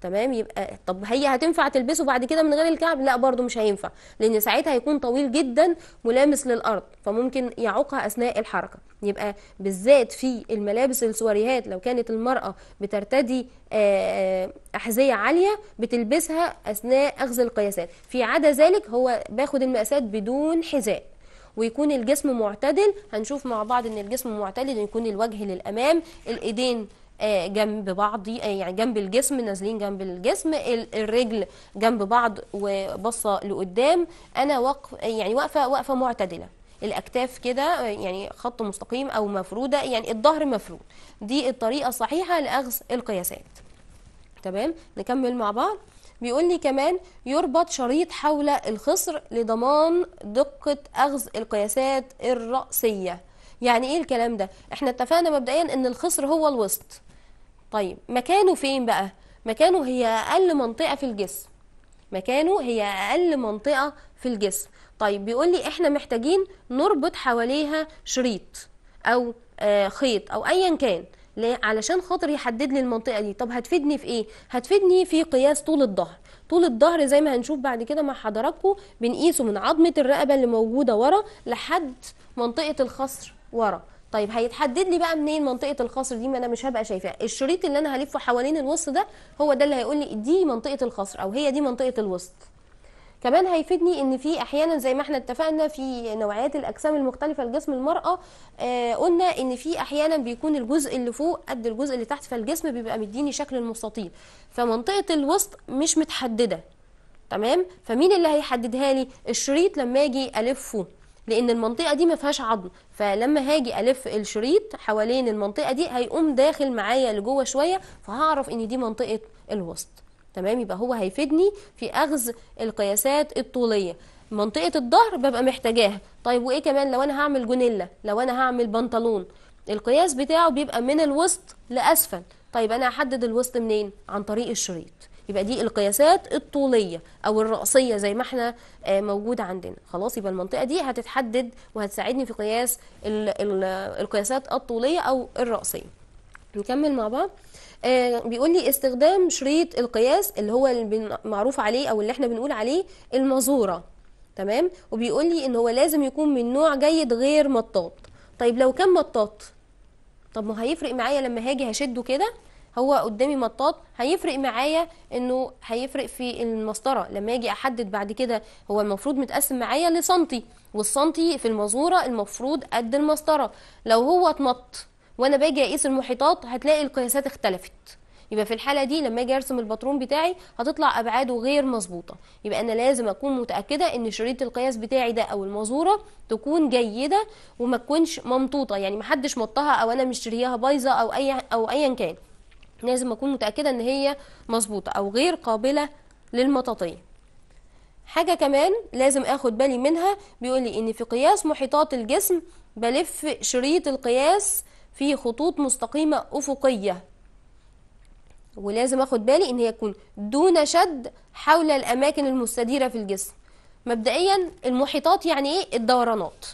تمام يبقى طب هي هتنفع تلبسه بعد كده من غير الكعب لا برده مش هينفع لان ساعتها هيكون طويل جدا ملامس للارض فممكن يعوقها اثناء الحركه يبقى بالذات في الملابس السواريهات لو كانت المراه بترتدي آه، آه، احذيه عاليه بتلبسها اثناء اخذ القياسات في عدا ذلك هو باخد المقاسات بدون حذاء ويكون الجسم معتدل هنشوف مع بعض ان الجسم معتدل يكون الوجه للامام الايدين آه، جنب بعض آه، يعني جنب الجسم نازلين جنب الجسم الرجل جنب بعض وبصه لقدام انا واقف يعني واقفه واقفه معتدله الاكتاف كده آه، يعني خط مستقيم او مفروده يعني الظهر مفرود دي الطريقه الصحيحه لاخذ القياسات تمام نكمل مع بعض بيقول لي كمان يربط شريط حول الخصر لضمان دقه اخذ القياسات الراسيه يعني ايه الكلام ده احنا اتفقنا مبدئيا ان الخصر هو الوسط طيب مكانه فين بقى مكانه هي اقل منطقه في الجسم مكانه هي اقل منطقه في الجسم طيب بيقول لي احنا محتاجين نربط حواليها شريط او آه، خيط او ايا كان علشان خاطر يحدد لي المنطقه دي طب هتفيدني في ايه هتفيدني في قياس طول الظهر طول الظهر زي ما هنشوف بعد كده مع حضراتكم بنقيسه من عظمه الرقبه اللي موجوده ورا لحد منطقه الخصر ورا طيب هيتحدد لي بقى منين منطقه الخصر دي ما انا مش هبقى شايفاها الشريط اللي انا هلفه حوالين الوسط ده هو ده اللي هيقول لي دي منطقه الخصر او هي دي منطقه الوسط كمان هيفيدني ان في احيانا زي ما احنا اتفقنا في نوعيات الاجسام المختلفه لجسم المراه آه قلنا ان في احيانا بيكون الجزء اللي فوق قد الجزء اللي تحت فالجسم بيبقى مديني شكل المستطيل فمنطقه الوسط مش متحدده تمام فمين اللي هيحددها لي الشريط لما اجي الفه لان المنطقه دي ما فيهاش عظم فلما هاجي الف الشريط حوالين المنطقه دي هيقوم داخل معايا لجوه شويه فهعرف ان دي منطقه الوسط تمام يبقى هو هيفيدني في اخذ القياسات الطوليه منطقه الظهر ببقى محتاجاها طيب وايه كمان لو انا هعمل جونيلا لو انا هعمل بنطلون القياس بتاعه بيبقى من الوسط لاسفل طيب انا هحدد الوسط منين عن طريق الشريط يبقى دي القياسات الطوليه او الراسيه زي ما احنا آه، موجود عندنا خلاص يبقى المنطقه دي هتتحدد وهتساعدني في قياس القياسات الطوليه او الراسيه نكمل مع بعض آه بيقول لي استخدام شريط القياس اللي هو المعروف عليه او اللي احنا بنقول عليه المزوره تمام وبيقول لي ان هو لازم يكون من نوع جيد غير مطاط طيب لو كان مطاط طب ما هيفرق معايا لما هاجي هشده كده هو قدامي مطاط هيفرق معايا انه هيفرق في المسطره لما اجي احدد بعد كده هو المفروض متقسم معايا لسنتي والسنتي في المزوره المفروض قد المسطره لو هو اتمط وانا باجي اقيس المحيطات هتلاقي القياسات اختلفت يبقى في الحاله دي لما اجي ارسم الباترون بتاعي هتطلع ابعاده غير مظبوطه يبقى انا لازم اكون متاكده ان شريط القياس بتاعي ده او المازوره تكون جيده وما تكونش ممطوطه يعني محدش مطها او انا مشترياها بايظه او اي او ايا كان لازم أكون متأكدة إن هي مظبوطة أو غير قابلة للمطاطية حاجة كمان لازم أخد بالي منها بيقول لي إن في قياس محيطات الجسم بلف شريط القياس في خطوط مستقيمة أفقية ولازم أخد بالي إن هي تكون دون شد حول الأماكن المستديرة في الجسم مبدئيا المحيطات يعني إيه الدورانات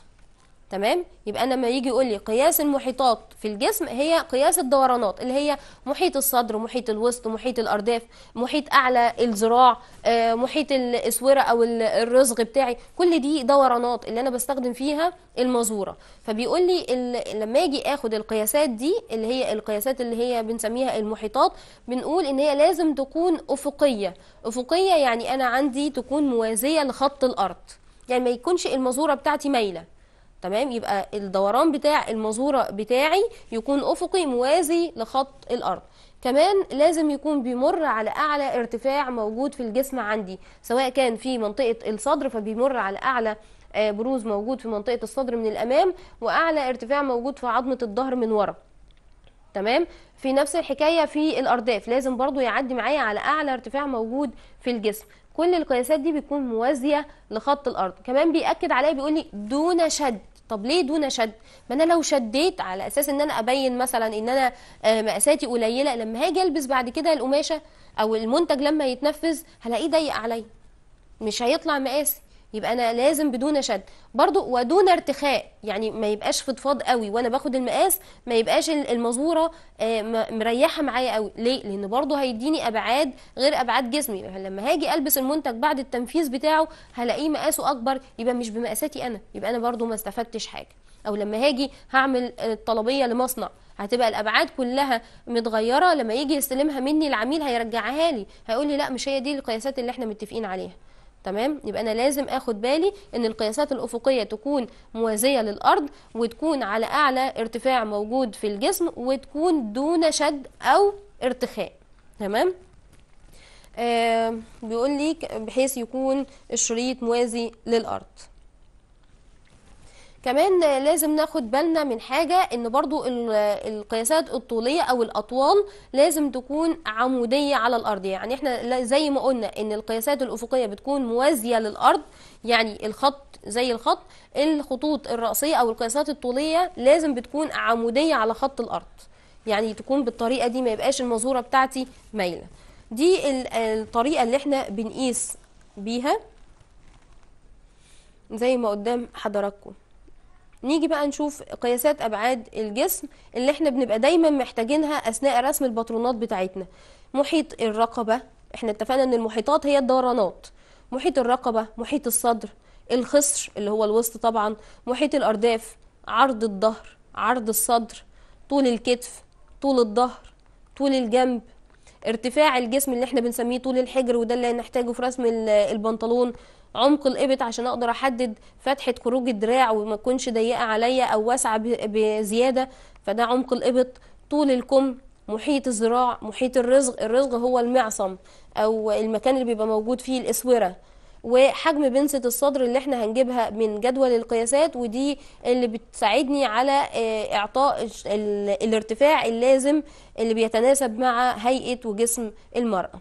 تمام يبقى انا لما يجي يقول لي قياس المحيطات في الجسم هي قياس الدورانات اللي هي محيط الصدر محيط الوسط محيط الارداف محيط اعلى الذراع آه، محيط الاسوره او الرزغ بتاعي كل دي دورانات اللي انا بستخدم فيها المزوره فبيقول لي لما اجي اخد القياسات دي اللي هي القياسات اللي هي بنسميها المحيطات بنقول ان هي لازم تكون افقيه افقيه يعني انا عندي تكون موازيه لخط الارض يعني ما يكونش المزوره بتاعتي مايله تمام يبقى الدوران بتاع المزورة بتاعي يكون أفقي موازي لخط الأرض كمان لازم يكون بيمر على أعلى ارتفاع موجود في الجسم عندي سواء كان في منطقة الصدر فبيمر على أعلى آه، بروز موجود في منطقة الصدر من الأمام وأعلى ارتفاع موجود في عظمة الظهر من ورا تمام في نفس الحكايه في الارداف لازم برضو يعدي معايا على اعلى ارتفاع موجود في الجسم كل القياسات دي بتكون موازيه لخط الارض كمان بياكد عليا بيقول لي دون شد طب ليه دون شد ما انا لو شديت على اساس ان انا ابين مثلا ان انا آه، مقاساتي قليله لما هاجي البس بعد كده القماشه او المنتج لما يتنفذ هلاقيه ضيق عليا مش هيطلع مقاسي يبقى انا لازم بدون شد برضو ودون ارتخاء يعني ما يبقاش فضفاض قوي وانا باخد المقاس ما يبقاش المزوره آه، مريحه معايا قوي ليه لان برضو هيديني ابعاد غير ابعاد جسمي لما هاجي البس المنتج بعد التنفيذ بتاعه هلاقيه مقاسه اكبر يبقى مش بمقاساتي انا يبقى انا برضو ما استفدتش حاجه او لما هاجي هعمل الطلبيه لمصنع هتبقى الابعاد كلها متغيره لما يجي يستلمها مني العميل هيرجعها لي هيقول لي لا مش هي دي القياسات اللي احنا متفقين عليها تمام يبقى انا لازم اخد بالي ان القياسات الافقيه تكون موازيه للارض وتكون على اعلى ارتفاع موجود في الجسم وتكون دون شد او ارتخاء تمام آه بيقول لي بحيث يكون الشريط موازي للارض كمان لازم ناخد بالنا من حاجة ان برضو القياسات الطولية او الاطوال لازم تكون عمودية على الارض يعني احنا زي ما قلنا ان القياسات الافقية بتكون موازية للارض يعني الخط زي الخط الخطوط الرأسية او القياسات الطولية لازم بتكون عمودية على خط الارض يعني تكون بالطريقة دي ما يبقاش المزورة بتاعتي مايلة دي الطريقة اللي احنا بنقيس بيها زي ما قدام حضراتكم نيجي بقى نشوف قياسات ابعاد الجسم اللي احنا بنبقى دايما محتاجينها اثناء رسم الباترونات بتاعتنا محيط الرقبه احنا اتفقنا ان المحيطات هي الدورانات محيط الرقبه محيط الصدر الخصر اللي هو الوسط طبعا محيط الارداف عرض الظهر عرض الصدر طول الكتف طول الظهر طول الجنب ارتفاع الجسم اللي احنا بنسميه طول الحجر وده اللي هنحتاجه في رسم البنطلون عمق الابط عشان اقدر احدد فتحه خروج الدراع وما تكونش ضيقه عليا او واسعه بزياده فده عمق الابط طول الكم محيط الذراع محيط الرزغ الرزغ هو المعصم او المكان اللي بيبقى موجود فيه الاسوره وحجم بنسة الصدر اللي احنا هنجيبها من جدول القياسات ودي اللي بتساعدني على آه، اعطاء الارتفاع اللازم اللي بيتناسب مع هيئة وجسم المرأة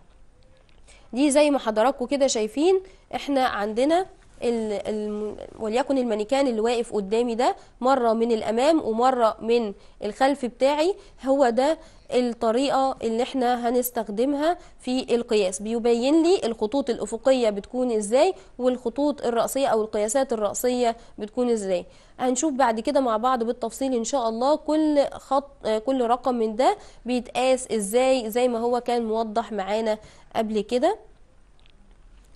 دي زي ما حضراتكم كده شايفين احنا عندنا وليكن المانيكان اللي واقف قدامي ده مرة من الأمام ومرة من الخلف بتاعي هو ده الطريقة اللي احنا هنستخدمها في القياس بيبين لي الخطوط الأفقية بتكون ازاي والخطوط الرأسية أو القياسات الرأسية بتكون ازاي هنشوف بعد كده مع بعض بالتفصيل ان شاء الله كل خط كل رقم من ده بيتقاس ازاي زي ما هو كان موضح معانا قبل كده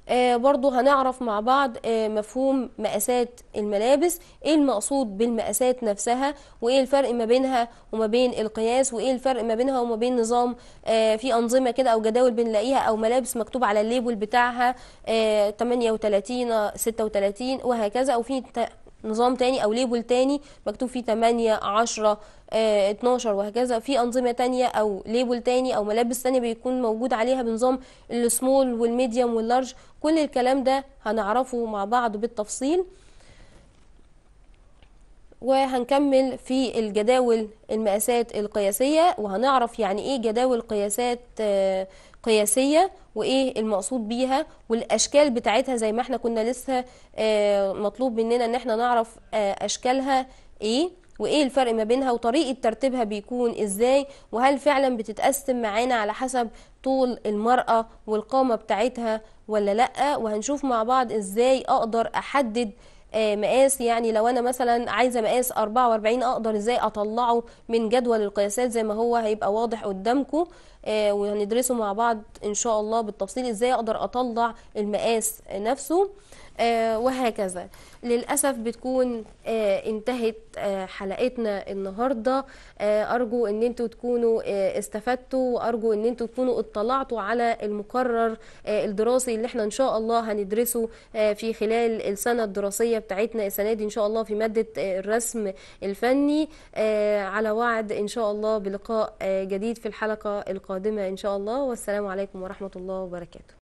آه، برضو هنعرف مع بعض آه، مفهوم مقاسات الملابس ايه المقصود بالمقاسات نفسها وايه الفرق ما بينها وما بين القياس وايه الفرق ما بينها وما بين نظام آه، في انظمه كده او جداول بنلاقيها او ملابس مكتوب على الليبل بتاعها 38 36 وهكذا او في نظام تاني او ليبل تاني مكتوب فيه 8 10 12 وهكذا في انظمه تانية او ليبل تاني او ملابس تانية بيكون موجود عليها بنظام السمول والميديوم واللارج كل الكلام ده هنعرفه مع بعض بالتفصيل وهنكمل في الجداول المقاسات القياسيه وهنعرف يعني ايه جداول قياسات اه قياسية وايه المقصود بيها والاشكال بتاعتها زي ما احنا كنا لسه آه، مطلوب مننا ان احنا نعرف آه، اشكالها ايه وايه الفرق ما بينها وطريقه ترتيبها بيكون ازاي وهل فعلا بتتقسم معانا على حسب طول المراه والقامه بتاعتها ولا لا وهنشوف مع بعض ازاي اقدر احدد آه، مقاس يعني لو انا مثلا عايزه مقاس 44 اقدر ازاي اطلعه من جدول القياسات زي ما هو هيبقى واضح قدامكم آه، وهندرسه مع بعض ان شاء الله بالتفصيل ازاي اقدر اطلع المقاس نفسه آه، وهكذا للأسف بتكون آه، انتهت آه، حلقتنا النهاردة أرجو أن انتوا تكونوا استفدتوا وأرجو أن انتوا تكونوا اطلعتوا على المقرر الدراسي اللي احنا إن شاء الله هندرسه في خلال السنة الدراسية بتاعتنا السنة دي إن شاء الله في مادة الرسم الفني على وعد إن شاء الله بلقاء جديد في الحلقة القادمة إن شاء الله والسلام عليكم ورحمة الله وبركاته